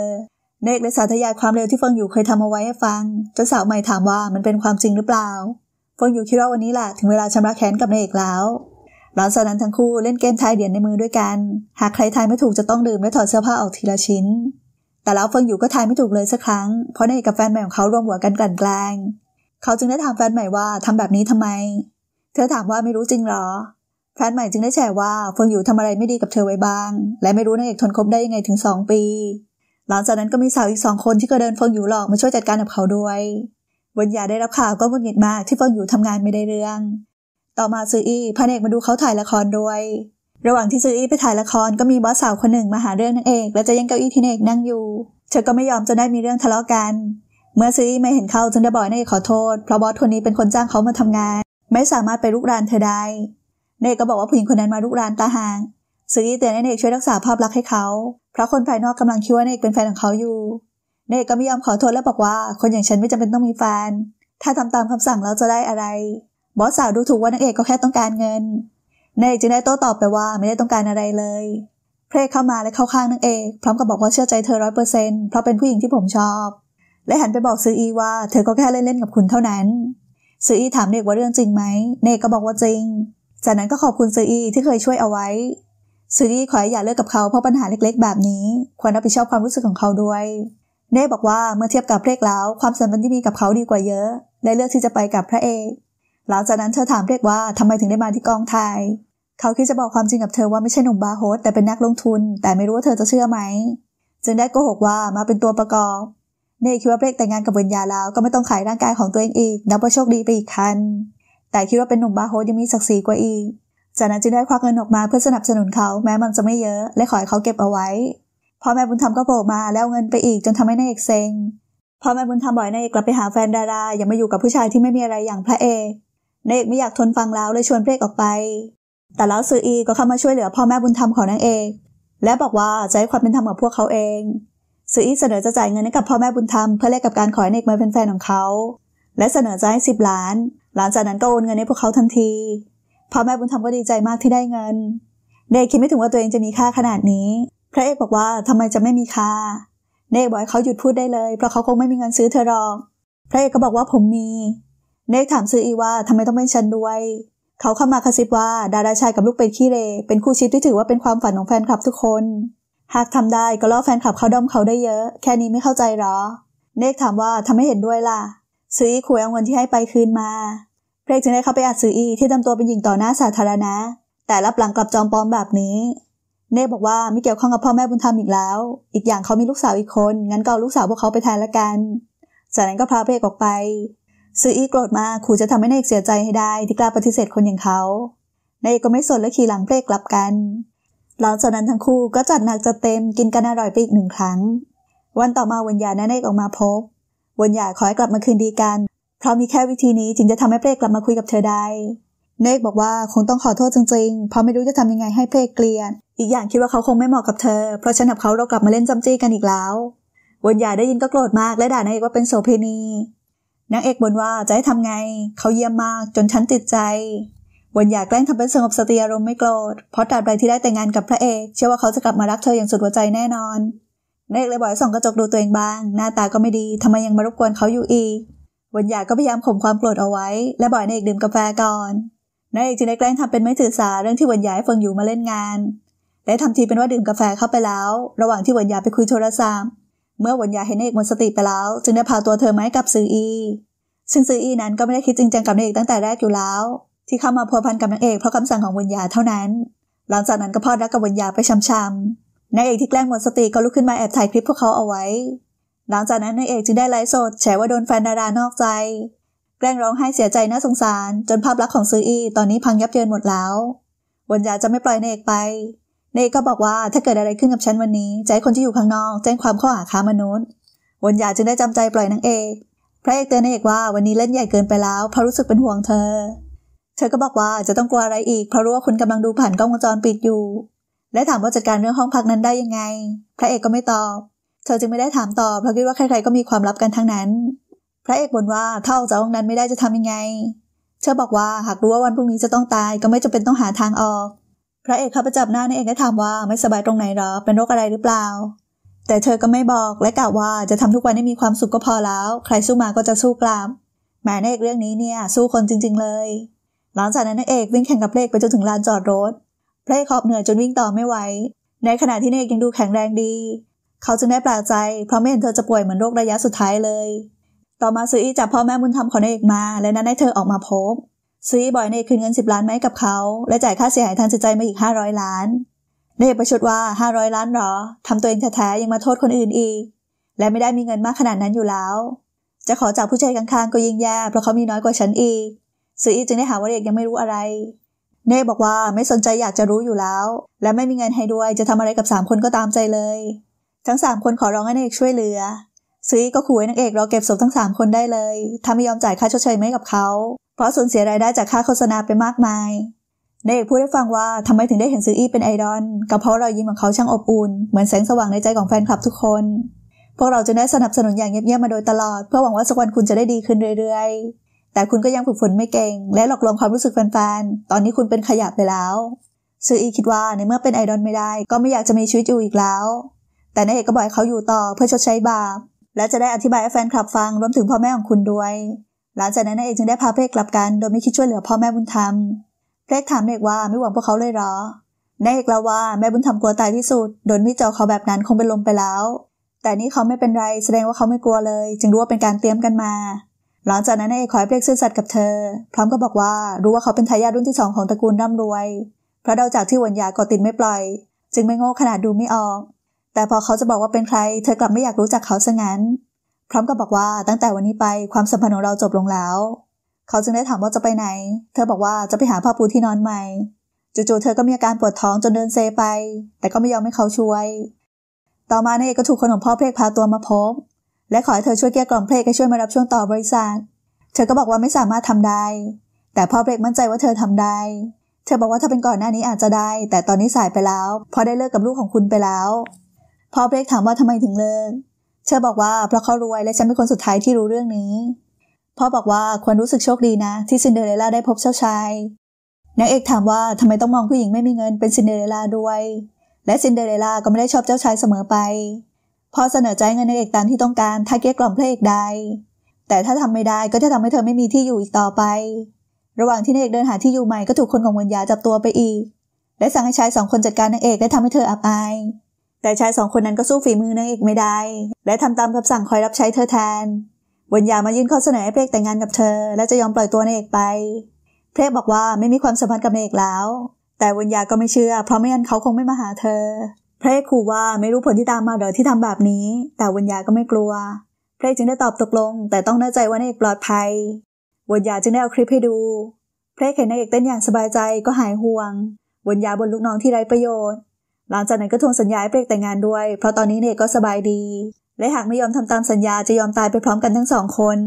Speaker 1: เนกและสาธยายความเร็วที่เฟิงอยู่เคยทำเอาไว้ให้ฟังเจ้าสาวใหม่ถามว่ามันเป็นความจริงหรือเปล่าเฟิงอยู่คิดว่าวันนี้แหละ ถึงเวลาชำระแค้นกับเนกแล้ว หลังจากนั้นทั้งคู่เล่นเกมทายเหรียญในมือด้วยกัน หากใครทายไม่ถูกจะต้องดื่มและถอดเสื้อผ้าออกทีละชิ้น แต่แล้วเฟิงอยู่ก็ทายไม่ถูกเลยสักครั้ง เพราะเนกกับแฟนใหม่ของเขารวมหัวกันกลั่นแกล้ง เขาจึงได้ถามแฟนใหม่ว่าทำแบบนี้ทำไม เธอถามว่าไม่รู้จริงหรอ แฟนใหม่จึงได้แฉว่าเฟิงอยู่ทำอะไรไม่ดีกับเธอไว้บ้าง และไม่รู้นางเอกทนคบได้ยังไงถึงสองปีหลังจากนั้นก็มีสาวอีกสองคนที่ก็เดินเฟิงอยู่หลอกมาช่วยจัดการกับเขาด้วยวันยาได้รับข่าวก็งุนงิดมากที่เฟิงอยู่ทำงานไม่ได้เรื่อง ต่อมาซืออี้พระเอกมาดูเขาถ่ายละครด้วย ระหว่างที่ซืออี้ไปถ่ายละครก็มีบอสสาวคนหนึ่งมาหาเรื่องนางเอกและจะยังเก้าอี้ที่นางเอกนั่งอยู่เธอก็ไม่ยอมจนได้มีเรื่องทะเลาะกัน เมื่อซืออี้ไม่เห็นเขาจึงได้บอกนางเอกขอโทษเพราะบอสคนนี้เป็นคนจ้างเขามาทำงาน ไม่สามารถไปลุกรานเธอได้นางเอกก็บอกว่าผู้หญิงคนนั้นมาลุกรานตาหางซึ่งี่เตือนให้เนกช่วยรักษาภาพลักษณ์ให้เขา เพราะคนภายนอกกำลังคิดว่าเนกเป็นแฟนของเขาอยู่ เนกก็ไม่ยอมขอโทษและบอกว่า คนอย่างฉันไม่จำเป็นต้องมีแฟน ถ้าทำตามคำสั่งแล้วจะได้อะไร บอสสาวดูถูกว่านางเอกก็แค่ต้องการเงินเนกจึงได้โต้ตอบไปว่าไม่ได้ต้องการอะไรเลย เพลเข้ามาและเข้าข้างนางเอกพร้อมกับบอกว่าเชื่อใจเธอร้อยเปอร์เซ็นต์เพราะเป็นผู้หญิงที่ผมชอบ และหันไปบอกซืออีว่า เธอก็แค่เล่นๆกับคุณเท่านั้น ซืออีถามเนกว่าเรื่องจริงไหมเนกก็บอกว่าจริง จากนั้นก็ขอบคุณซืออีที่เคยช่วยเอาไว้ซูดี้ขออย่าเลิกกับเขาเพราะปัญหาเล็กๆแบบนี้ ควรรับผิดชอบความรู้สึกของเขาด้วย เน่บอกว่าเมื่อเทียบกับเพลกแล้วความสัมพันธ์ที่มีกับเขาดีกว่าเยอะ และเลือกที่จะไปกับพระเอกหลังจากนั้นเธอถามเพลกว่าทำไมถึงได้มาที่กองไทย เขาคิดจะบอกความจริงกับเธอว่าไม่ใช่หนุ่มบาโฮสแต่เป็นนักลงทุน แต่ไม่รู้ว่าเธอจะเชื่อไหมจึงได้โกหกว่ามาเป็นตัวประกอบเน่คิดว่าเพลกแต่งงานกับวิญญาแล้วก็ไม่ต้องขายร่างกายของตัวเองอีกนับว่าโชคดีไปอีกคันแต่คิดว่าเป็นหนุ่มบาโฮสยังมีศักดิ์ศรีกว่าอีกจากนั้นจึงได้ควักเงินออกมาเพื่อสนับสนุนเขาแม้มันจะไม่เยอะและขอให้เขาเก็บเอาไว้พ่อแม่บุญธรรมก็โผล่มาแล้วเงินไปอีกจนทำให้นายเอกเซ็งพ่อแม่บุญธรรมบ่อยนายเอกกลับไปหาแฟนดาราอย่ามาอยู่กับผู้ชายที่ไม่มีอะไรอย่างพระเอกนายเอกไม่อยากทนฟังแล้วเลยชวนเพลกออกไป แต่แล้วซืออีก็เข้ามาช่วยเหลือพ่อแม่บุญธรรมของนางเอกและบอกว่าจะให้ความเป็นธรรมกับพวกเขาเองซืออีเสนอจะจ่ายเงินให้กับพ่อแม่บุญธรรมเพื่อแลกกับการขอให้นายเอกมาเป็นแฟนของเขา และเสนอจะให้สิบล้าน หลังจากนั้นก็โอนเงินให้พวกเขาทันทีพ่อแม่บุญธรรมก็ดีใจมากที่ได้เงินเนกคิดไม่ถึงว่าตัวเองจะมีค่าขนาดนี้ พระเอกบอกว่าทำไมจะไม่มีค่าเนกบอกให้เขาหยุดพูดได้เลยเพราะเขาคงไม่มีเงินซื้อเธอหรอกพระเอกก็บอกว่าผมมีเนกถามซื้ออีว่าทำไมต้องเป็นฉันด้วย เขาเข้ามาคซิบว่าดาราชายกับลูกเป็ดขี้เรเป็นคู่ชีวิตที่ถือว่าเป็นความฝันของแฟนคลับทุกคน หากทำได้ก็ล่อแฟนคลับเขาด้อมเขาได้เยอะ แค่นี้ไม่เข้าใจหรอเนกถามว่าทำไม่เห็นด้วยล่ะ ซื้อขวยเอาเงินที่ให้ไปคืนมาเพลงจึงได้เข้าไปอัดซืออีที่ทำตัวเป็นหญิงต่อหน้าสาธารณะ แต่รับหลังกลับจอมปลอมแบบนี้ เน่บอกว่าไม่เกี่ยวข้องกับพ่อแม่บุญธรรมอีกแล้ว อีกอย่างเขามีลูกสาวอีกคน งั้นก็เอาลูกสาวพวกเขาไปแทนละกันจากนั้นก็พาเพกออกไป ซืออีโกรธมากขู่จะทำให้เนกเสียใจให้ได้ที่กล้าปฏิเสธคนอย่างเขา เนกก็ไม่สนและขี่หลังเพลกกลับกัน หลังจากนั้นทั้งคู่ก็จัดหนักจัดเต็มกินกันอร่อยไปอีกหนึ่งครั้ง วันต่อมาวันยาแนเนกออกมาพบวันยาขอให้กลับมาคืนดีกันเพราะมีแค่วิธีนี้จึงจะทำให้เพลกกลับมาคุยกับเธอได้ เนกบอกว่าคงต้องขอโทษจริงๆ เพราะไม่รู้จะทำยังไงให้เพลกเกลียดอีกอย่างคิดว่าเขาคงไม่เหมาะกับเธอ เพราะฉันกับเขาเรากลับมาเล่นจำจี้กันอีกแล้ววนยาได้ยินก็โกรธมากและด่านางเอกว่าเป็นโสเพณี นางเอกบ่นว่าจะให้ทำไงเขาเยี่ยมมากจนฉันติดใจวันอยากแกล้งทำเป็นสงบสติอารมณ์ไม่โกรธ เพราะตราบใดที่ได้แต่งงานกับพระเอก เชื่อว่าเขาจะกลับมารักเธออย่างสุดหัวใจแน่นอน เนกเลยบอกส่องกระจกดูตัวเองบ้าง หน้าตาก็ไม่ดีทำไมยังมารบกวนเขาอยู่อีกบนยาก็พยายามข่มความโกรธเอาไว้และบ่อยนายเอกดื่มกาแฟก่อนนายเอกจึงได้แกล้งทำเป็นไม่ถือสาเรื่องที่บนยาให้เฟิงอยู่มาเล่นงาน และทำทีเป็นว่าดื่มกาแฟเข้าไปแล้ว ระหว่างที่บนยาไปคุยโทรศัพท์เมื่อบนยาเห็นนายเอกหมดสติไปแล้ว จึงได้พาตัวเธอมาให้กับซืออี ซึ่งซืออีนั้นก็ไม่ได้คิดจริงจังกับนายเอกตั้งแต่แรกอยู่แล้ว ที่เข้ามาพัวพันกับนางเอกเพราะคำสั่งของบนยาเท่านั้น หลังจากนั้นก็พอดรักกับบนยาไปช้ำๆนายเอกที่แกล้งหมดสติก็ลุกขึ้นมาแอบถ่ายคลิปพวกเขาเอาไว้หลังจากนั้นนายเอกจึงได้ไลฟ์สด แฉว่าโดนแฟนดารานอกใจ แกล้งร้องไห้เสียใจน่าสงสารจนภาพลักษณ์ของซื้ออี ตอนนี้พังยับเยินหมดแล้ววันยาจะไม่ปล่อยนายเอกไปนายเอกก็บอกว่าถ้าเกิดอะไรขึ้นกับฉันวันนี้ จะให้คนที่อยู่ข้างนอกแจ้งความข้อหาค้ามนุษย์วันยาจึงได้จำใจปล่อยนางเอก พระเอกเตือนนายเอกว่าวันนี้เล่นใหญ่เกินไปแล้วเพราะรู้สึกเป็นห่วงเธอเธอก็บอกว่าจะต้องกลัวอะไรอีกเพราะรู้ว่าคุณกำลังดูผ่านกล้องวงจรปิดอยู่ และถามว่าจัดการเรื่องห้องพักนั้นได้ยังไง พระเอกก็ไม่ตอบเธอจึงไม่ได้ถามตอบเพราะคิดว่าใครๆก็มีความลับกันทั้งนั้น พระเอกบ่นว่าถ้าออกจากห้องนั้นไม่ได้จะทำยังไง เธอบอกว่าหากรู้ว่าวันพรุ่งนี้จะต้องตายก็ไม่จำเป็นต้องหาทางออก พระเอกเข้าประจับหน้านายเอกละถามว่าไม่สบายตรงไหนหรอ เป็นโรคอะไรหรือเปล่า แต่เธอก็ไม่บอกและกล่าวว่าจะทำทุกวันให้มีความสุขก็พอแล้ว ใครสู้มาก็จะสู้กลับแมมนายเอกเรื่องนี้เนี่ยสู้คนจริงๆเลย หลังจากนั้นนายเอกวิ่งแข่งกับพลเกไปจนถึงลานจอดรถ พระเอกขอบเหนื่อยจนวิ่งต่อไม่ไหว ในขณะที่นายเอกยังดูแข็งแรงดีเขาจึงได้แปลกใจ เพราะไม่เห็นเธอจะป่วยเหมือนโรคระยะสุดท้ายเลย ต่อมาซุยจับพ่อแม่บุญธรรมของนายเอกมา และนันให้เธอออกมาพบซุยบอยนายคืนเงิน 10 ล้านไหมกับเขา และจ่ายค่าเสียหายทางจิตใจมาอีก 500 ล้านนายเอกประชดว่า 500 ล้านหรอทำตัวเองแท้ๆยังมาโทษคนอื่นอีก และไม่ได้มีเงินมากขนาดนั้นอยู่แล้ว จะขอจากผู้ชายข้างๆก็ยิ่งแย่ เพราะเขามีน้อยกว่าฉันอีกซุยจึงได้หาว่าเอกยังไม่รู้อะไร เน่บอกว่าไม่สนใจอยากจะรู้อยู่แล้ว และไม่มีเงินให้ด้วย จะทำอะไรกับสามคนก็ตามใจเลยทั้งสามคนขอร้องให้นางเอกช่วยเหลือ ซื้อก็ขู่ให้นางเอกรอเก็บศพทั้งสามคนได้เลยถ้าไม่ยอมจ่ายค่าชดเชยไม่กับเขา เพราะสูญเสียรายได้จากค่าโฆษณาไปมากมายนายเอกพูดให้ฟังว่าทำไมถึงได้เห็นซืออีเป็นไอดอลก็เพราะรอยยิ้มของเขาช่างอบอุ่นเหมือนแสงสว่างในใจของแฟนคลับทุกคนพวกเราจะได้สนับสนุนอย่างเงียบๆมาโดยตลอดเพื่อหวังว่าสักวันคุณจะได้ดีขึ้นเรื่อย ๆ แต่คุณก็ยังฝึกฝนไม่เก่ง และหลอกลวงความรู้สึกแฟนๆตอนนี้คุณเป็นขยะไปแล้ว ซืออีคิดว่าในเมื่อเป็นไอดอลไม่ได้ ก็ไม่อยากจะมีชีวิตอยู่อีกแล้วแต่นายเอกก็บอกให้เขาอยู่ต่อเพื่อชดใช้บาปและจะได้อธิบายให้แฟนคลับฟังรวมถึงพ่อแม่ของคุณด้วย หลังจากนั้นนายเอกจึงได้พาเพกกลับกัน โดยไม่คิดช่วยเหลือพ่อแม่บุญธรรม เพกถามนเอกว่าไม่หวังพวกเขาเลยหรอนายเอกเล่าว่าแม่บุญธรรมกลัวตายที่สุด โดนมีดจ่อขาแบบนั้นคงเป็นลมไปแล้ว แต่นี่เขาไม่เป็นไรแสดงว่าเขาไม่กลัวเลย จึงรู้ว่าเป็นการเตรียมกันมา หลังจากนั้นนายเอกขอให้เพกซื่อสัตย์กับเธอ พร้อมก็บอกว่ารู้ว่าเขาเป็นทายาทรุ่นที่สองของตระกูลร่ำรวยเพราะเดาจากที่หวนยาก่อติดไม่ปล่อยจึงไม่โง่ขนาดดูไม่ออกแต่พอเขาจะบอกว่าเป็นใคร เธอกลับไม่อยากรู้จักเขาซะงั้น พร้อมกับบอกว่าตั้งแต่วันนี้ไปความสัมพันธ์ของเราจบลงแล้ว เขาจึงได้ถามว่าจะไปไหน เธอบอกว่าจะไปหาผ้าปูที่นอนใหม่ จู่ๆเธอก็มีอาการปวดท้องจนเดินเซไป แต่ก็ไม่ยอมให้เขาช่วย ต่อมาเนยก็ถูกคนของพ่อเพลกพาตัวมาพบ และขอให้เธอช่วยเกลี้กล่อมเพลกให้ช่วยมารับช่วงต่อบริษัท เธอก็บอกว่าไม่สามารถทำได้ แต่พ่อเพลกมั่นใจว่าเธอทำได้ เธอบอกว่าถ้าเป็นก่อนหน้านี้อาจจะได้ แต่ตอนนี้สายไปแล้วพอได้เลิกกับลูกของคุณไปแล้วพอเบรกถามว่าทำไมถึงเลิกเธอบอกว่าเพราะเขารวยและฉันเป็นคนสุดท้ายที่รู้เรื่องนี้ พ่อบอกว่าควรรู้สึกโชคดีนะที่ซินเดอเรลล่าได้พบเจ้าชาย นางเอกถามว่าทำไมต้องมองผู้หญิงไม่มีเงินเป็นซินเดอเรลล่าด้วย และซินเดอเรลล่าก็ไม่ได้ชอบเจ้าชายเสมอไป พ่อเสนอใจเงินนางเอกตามที่ต้องการถ้าเกลี้ยกล่อมพระเอกได้ แต่ถ้าทำไม่ได้ก็จะทำให้เธอไม่มีที่อยู่อีกต่อไป ระหว่างที่นางเอกเดินหาที่อยู่ใหม่ก็ถูกคนของวิญญาจับตัวไปอีก และสั่งให้ชายสองคนจัดการนางเอกและทำให้เธออับอายแต่ชายสองคนนั้นก็สู้ฝีมือนางเอกไม่ได้ และทำตามคำสั่งคอยรับใช้เธอแทนวันยามายื่นข้อเสนอให้เพลกแต่งงานกับเธอ และจะยอมปล่อยตัวนางเอกไป เพลกบอกว่าไม่มีความสัมพันธ์กับนางเอกแล้ว แต่วันยาก็ไม่เชื่อ เพราะไม่งั้นเขาคงไม่มาหาเธอ เพลกขู่ว่าไม่รู้ผลที่ตามมาหรอที่ทำแบบนี้ แต่วันยาก็ไม่กลัว เพลกจึงได้ตอบตกลง แต่ต้องแน่ใจว่านางเอกปลอดภัยวันยาจึงได้เอาคลิปให้ดู เพลกเห็นนางเอกเต้นอย่างสบายใจก็หายห่วงวันยาบนลูกน้องที่ไร้ประโยชน์หลังจากนั้นก็ทวงสัญญาให้เปรกแต่งงานด้วย เพราะตอนนี้เนก็สบายดี และหากไม่ยอมทำตามสัญญาจะยอมตายไปพร้อมกันทั้งสองคน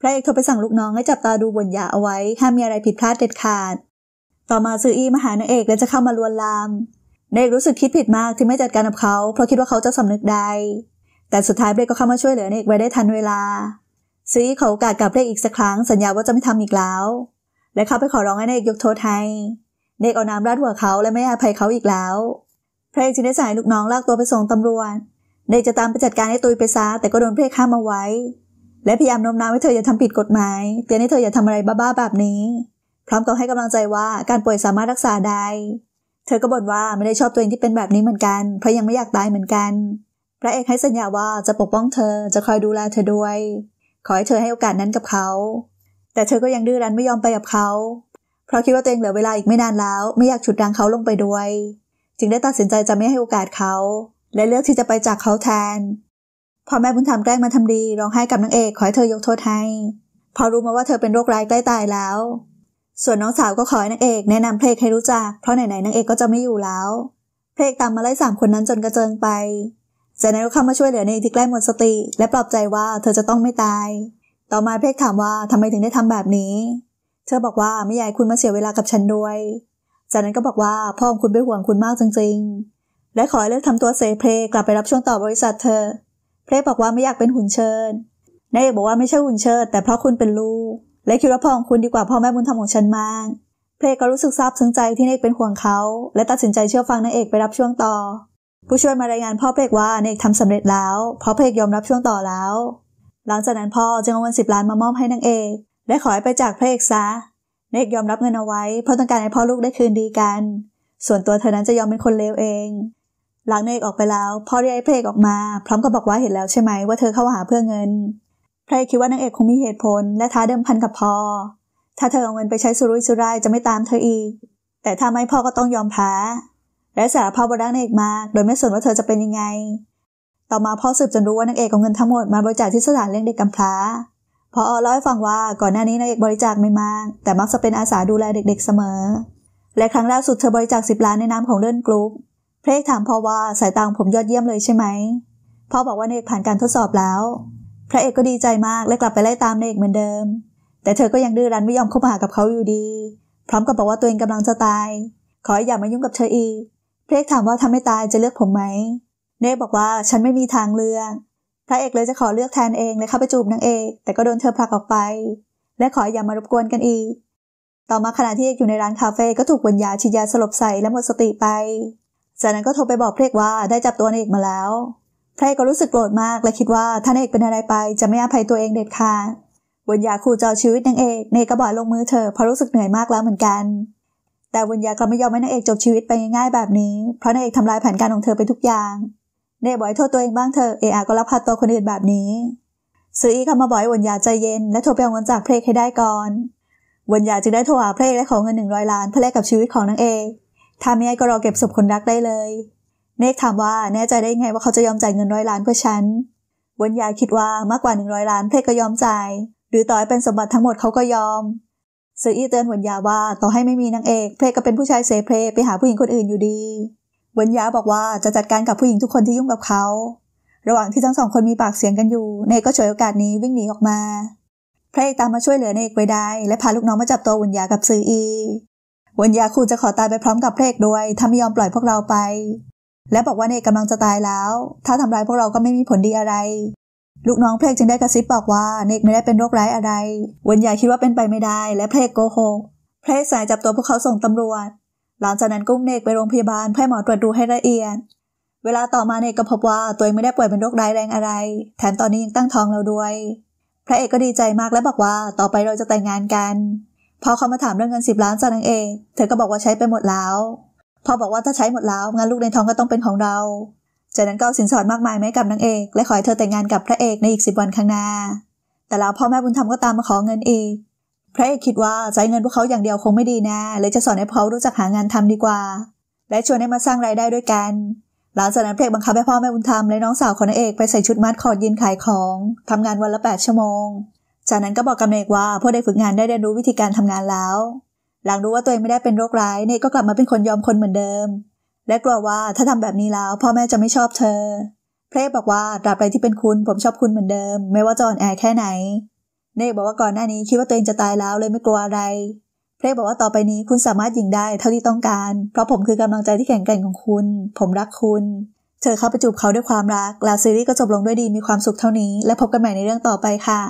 Speaker 1: พระเอกโทรไปสั่งลูกน้องให้จับตาดูบนยาเอาไว้ห้ามมีอะไรผิดพลาดเด็ดขาด ต่อมาซืออี้มาหานางเอกและจะเข้ามาลวนลามเนกรู้สึกคิดผิดมากที่ไม่จัดการกับเขา เพราะคิดว่าเขาจะสำนึกได้ แต่สุดท้ายเบรกก็เข้ามาช่วยเหลือเนกไว้ได้ทันเวลา ซืออี้ขอโอกาสกับเบรกอีกสักครั้งสัญญาว่าจะไม่ทำอีกแล้ว และเขาไปขอร้องให้เนกยกโทษให้เด็กเอาน้ำราดหัวเขาและไม่อภัยเขาอีกแล้วพระเอกจึงได้สา่ลูกน้องลากตัวไปส่งตำรวจ เด็กจะตามไปจัดการให้ตุยไปซะ แต่ก็โดนเพลข้ามเอาไว้ และพยายามโน้มน้าวให้เธออย่าทำผิดกฎหมาย เตือนให้เธอ อย่าทำอะไรบ้าๆแบบนี้ พร้อมกับให้กำลังใจว่าการป่วยสามารถรักษาได้ เธอก็บ่นว่าไม่ได้ชอบตัวเองที่เป็นแบบนี้เหมือนกันเพราะยังไม่อยากตายเหมือนกัน พระเอกให้สัญญาว่าจะปกป้องเธอจะคอยดูแลเธอด้วย ขอให้เธอให้โอกาสนั้นกับเขา แต่เธอก็ยังดื้อรั้นไม่ยอมไปกับเขาเพราะคิดว่าตัวเองเหลือเวลาอีกไม่นานแล้ว ไม่อยากฉุดดังเขาลงไปด้วย จึงได้ตัดสินใจจะไม่ให้โอกาสเขา และเลือกที่จะไปจากเขาแทนพอแม่บุญธรรมแกล้งมาทำดีร้องไห้กับนางเอกขอให้เธอยกโทษให้ พอรู้มาว่าเธอเป็นโรคร้ายใกล้ตายแล้ว ส่วนน้องสาวก็ขอให้นางเอกแนะนำเพลงให้รู้จัก เพราะไหนๆนางเอกก็จะไม่อยู่แล้ว เพลงตามมาไล่สามคนนั้นจนกระเจิงไปจากนั้นก็เข้ามาช่วยเหลือในที่ใกล้หมดสติและปลอบใจว่าเธอจะต้องไม่ตาย ต่อมาเพลงถามว่าทำไมถึงได้ทำแบบนี้เธอบอกว่าไม่อยากคุณมาเสียเวลากับฉันด้วย จากนั้นก็บอกว่าพ่อของคุณเป็นห่วงคุณมากจริงๆ และขอให้เลิกทำตัวเซเพลกลับไปรับช่วงต่อบริษัทเธอ เพลบอกว่าไม่อยากเป็นหุ่นเชิญนายเอกบอกว่าไม่ใช่หุ่นเชิด แต่เพราะคุณเป็นลูก และคิดว่าพ่อของคุณดีกว่าพ่อแม่บุญธรรมของฉันมาก เพลก็รู้สึกซาบซึ้งใจที่นายเอกเป็นห่วงเขา และตัดสินใจเชื่อฟังนายเอกไปรับช่วงต่อ ผู้ช่วยมารายงานพ่อเพลกว่านายเอกทำสำเร็จแล้ว เพราะเพลกยอมรับช่วงต่อแล้ว หลังจากนั้นพ่อจึงเอาเงินสิบล้านมามอบให้นางเอกและ ขอให้ไปจากพระเอกซะเนกยอมรับเงินเอาไว้เพราะต้องการให้พ่อลูกได้คืนดีกัน ส่วนตัวเธอนั้นจะยอมเป็นคนเลวเอง หลังเนกออกไปแล้วพ่อเรียกพระเอกออกมา พร้อมกับบอกว่าเห็นแล้วใช่ไหม ว่าเธอเข้าหาเพื่อเงินพระเอกคิดว่านางเอกคงมีเหตุผล และท้าเดิมพันกับพ่อ ถ้าเธอเอาเงินไปใช้สุรุ่ยสุร่ายจะไม่ตามเธออีก แต่ถ้าไม่พ่อก็ต้องยอมแพ้ และสารภาพว่ารันางเอกมากโดยไม่สนว่าเธอจะเป็นยังไง ต่อมาพ่อสืบจนรู้ว่านางเอกเอาเงินทั้งหมดมาบริจาคที่สถานเลี้ยงเด็กกำพร้าพอเล่าให้ฟังว่าก่อนหน้านี้นายเอกบริจาคไม่มากแต่มักจะเป็นอาสาดูแลเด็กๆเสมอ และครั้งล่าสุดเธอบริจาคสิบล้านในนามของเลื่อนกรุ๊ปเพลกถามพ่อว่าสายตาผมยอดเยี่ยมเลยใช่ไหมพ่อบอกว่าเนกผ่านการทดสอบแล้ว พระเอกก็ดีใจมากและกลับไปไล่ตามเนกเหมือนเดิม แต่เธอก็ยังดื้อรั้นไม่ยอมเข้ามาหากับเขาอยู่ดี พร้อมกับบอกว่าตัวเองกำลังจะตาย ขออย่ามายุ่งกับเธออีกเพลกถามว่าทำให้ตายจะเลือกผมไหมเนกบอกว่าฉันไม่มีทางเลือกพระเอกเลยจะขอเลือกแทนเองเลยเข้าไปจูบนางเอกแต่ก็โดนเธอผลักออกไป และขออย่ามารบกวนกันอีก ต่อมาขณะที่เอกอยู่ในร้านคาเฟ่ก็ถูกวิญญาฉีดยาสลบใส่และหมดสติไป จากนั้นก็โทรไปบอกพระเอกว่าได้จับตัวนางเอกมาแล้วพระเอกก็รู้สึกโกรธมากและคิดว่าถ้านางเอกเป็นอะไรไปจะไม่อภัยตัวเองเด็ดขาดวิญญาขู่จอาชีวิตนางเอกเนก็บอกลงมือเธอเพราะรู้สึกเหนื่อยมากแล้วเหมือนกัน แต่วิญญาก็ไม่ยอมให้นางเอกจบชีวิตไปง่ายๆแบบนี้ เพราะนางเอกทำลายแผนการของเธอไปทุกอย่างเน่บอยโทษตัวเองบ้างเถอะ เออาก็รัผพาตัวคนอื่นแบบนี้ ซื้ออีกคำมาบอยวันยาใจเย็นและโทรไปเอาเงินจากเพลกให้ได้ก่อนวันยาจึงได้โทรหาเพลกและขอเงินหนึ่งร้อยล้านเพื่อแลกกับชีวิตของนางเอก ถ้าไม่ให้ก็รอเก็บศพคนรักได้เลย เนกถามว่าแน่ใจได้ไงว่าเขาจะยอมจ่ายเงินร้อยล้านเพื่อฉันวันยาคิดว่ามากกว่าหนึ่งร้อยล้าน เพลกก็ยอมจ่าย หรือต่อให้เป็นสมบัติทั้งหมดเขาก็ยอมซื้ออีเตือนวันยาว่าต่อให้ไม่มีนางเอกเพลกก็เป็นผู้ชายเสเพลไปหาผู้หญิงคนอื่นอยู่ดีเวนยาบอกว่าจะจัดการกับผู้หญิงทุกคนที่ยุ่งกับเขา ระหว่างที่ทั้งสองคนมีปากเสียงกันอยู่ เนกก็ฉวยโอกาสนี้วิ่งหนีออกมาพระเอกตามมาช่วยเหลือเนกไว้ได้ และพาลูกน้องมาจับตัววนยากับซืออีวนยาคูจะขอตายไปพร้อมกับพระเอกด้วย ถ้าไม่ยอมปล่อยพวกเราไป และบอกว่าเนกกำลังจะตายแล้ว ถ้าทำร้ายพวกเราก็ไม่มีผลดีอะไร ลูกน้องเพลกจึงได้กระซิบบอกว่าเนกไม่ได้เป็นโรคร้ายอะไรวนยาคิดว่าเป็นไปไม่ได้ และเพลกโกหกเพลกสายจับตัวพวกเขาส่งตำรวจหลังจากนั้นกุ้งเนกไปโรงพยาบาลเพื่อหมอตรวจดูให้ละเอียด เวลาต่อมาเนกก็พบว่าตัวเองไม่ได้ป่วยเป็นโรคร้ายแรงอะไร แถมตอนนี้ยังตั้งท้องแล้วด้วย พระเอกก็ดีใจมากและบอกว่าต่อไปเราจะแต่งงานกัน พอเขามาถามเรื่องเงินสิบล้านจากนางเอก เธอก็บอกว่าใช้ไปหมดแล้ว พอบอกว่าถ้าใช้หมดแล้วงานลูกในท้องก็ต้องเป็นของเราจากนั้นก็สินสอดมากมายไม่กับนางเอกและขอให้เธอแต่งงานกับพระเอกในอีกสิบวันข้างหน้า แต่แล้วพ่อแม่บุญธรรมก็ตามมาขอเงินอีกพระเอกคิดว่าใช้เงินพวกเขาอย่างเดียวคงไม่ดีแน่เลยจะสอนให้เขารู้จักหางานทำดีกว่า และชวนให้มาสร้างรายได้ด้วยกันหลังจากนั้นพระเอกบังคับให้พ่อแม่บุญธรรมและน้องสาวของนางเอกไปใส่ชุดมัดคอดยืนขายของทำงานวันละแปดชั่วโมง จากนั้นก็บอกกับนเอกว่าพวกได้ฝึกงานได้เรียนรู้วิธีการทำงานแล้ว หลังรู้ว่าตัวเองไม่ได้เป็นโรคร้ายนยก็กลับมาเป็นคนยอมคนเหมือนเดิม และกลัวว่าถ้าทำแบบนี้แล้วพ่อแม่จะไม่ชอบเธอพเพลบอกว่าตราบใดที่เป็นคุณผมชอบคุณเหมือนเดิม ไม่ว่าจออนแอแค่ไหนเนกบอกว่าก่อนหน้านี้คิดว่าตัวเองจะตายแล้วเลยไม่กลัวอะไร เพลกบอกว่าต่อไปนี้คุณสามารถยิงได้เท่าที่ต้องการ เพราะผมคือกำลังใจที่แข็งแกร่งของคุณ ผมรักคุณ เธอเข้าไปจูบเขาด้วยความรัก แล้วซีรีส์ก็จบลงด้วยดีมีความสุขเท่านี้ และพบกันใหม่ในเรื่องต่อไปค่ะ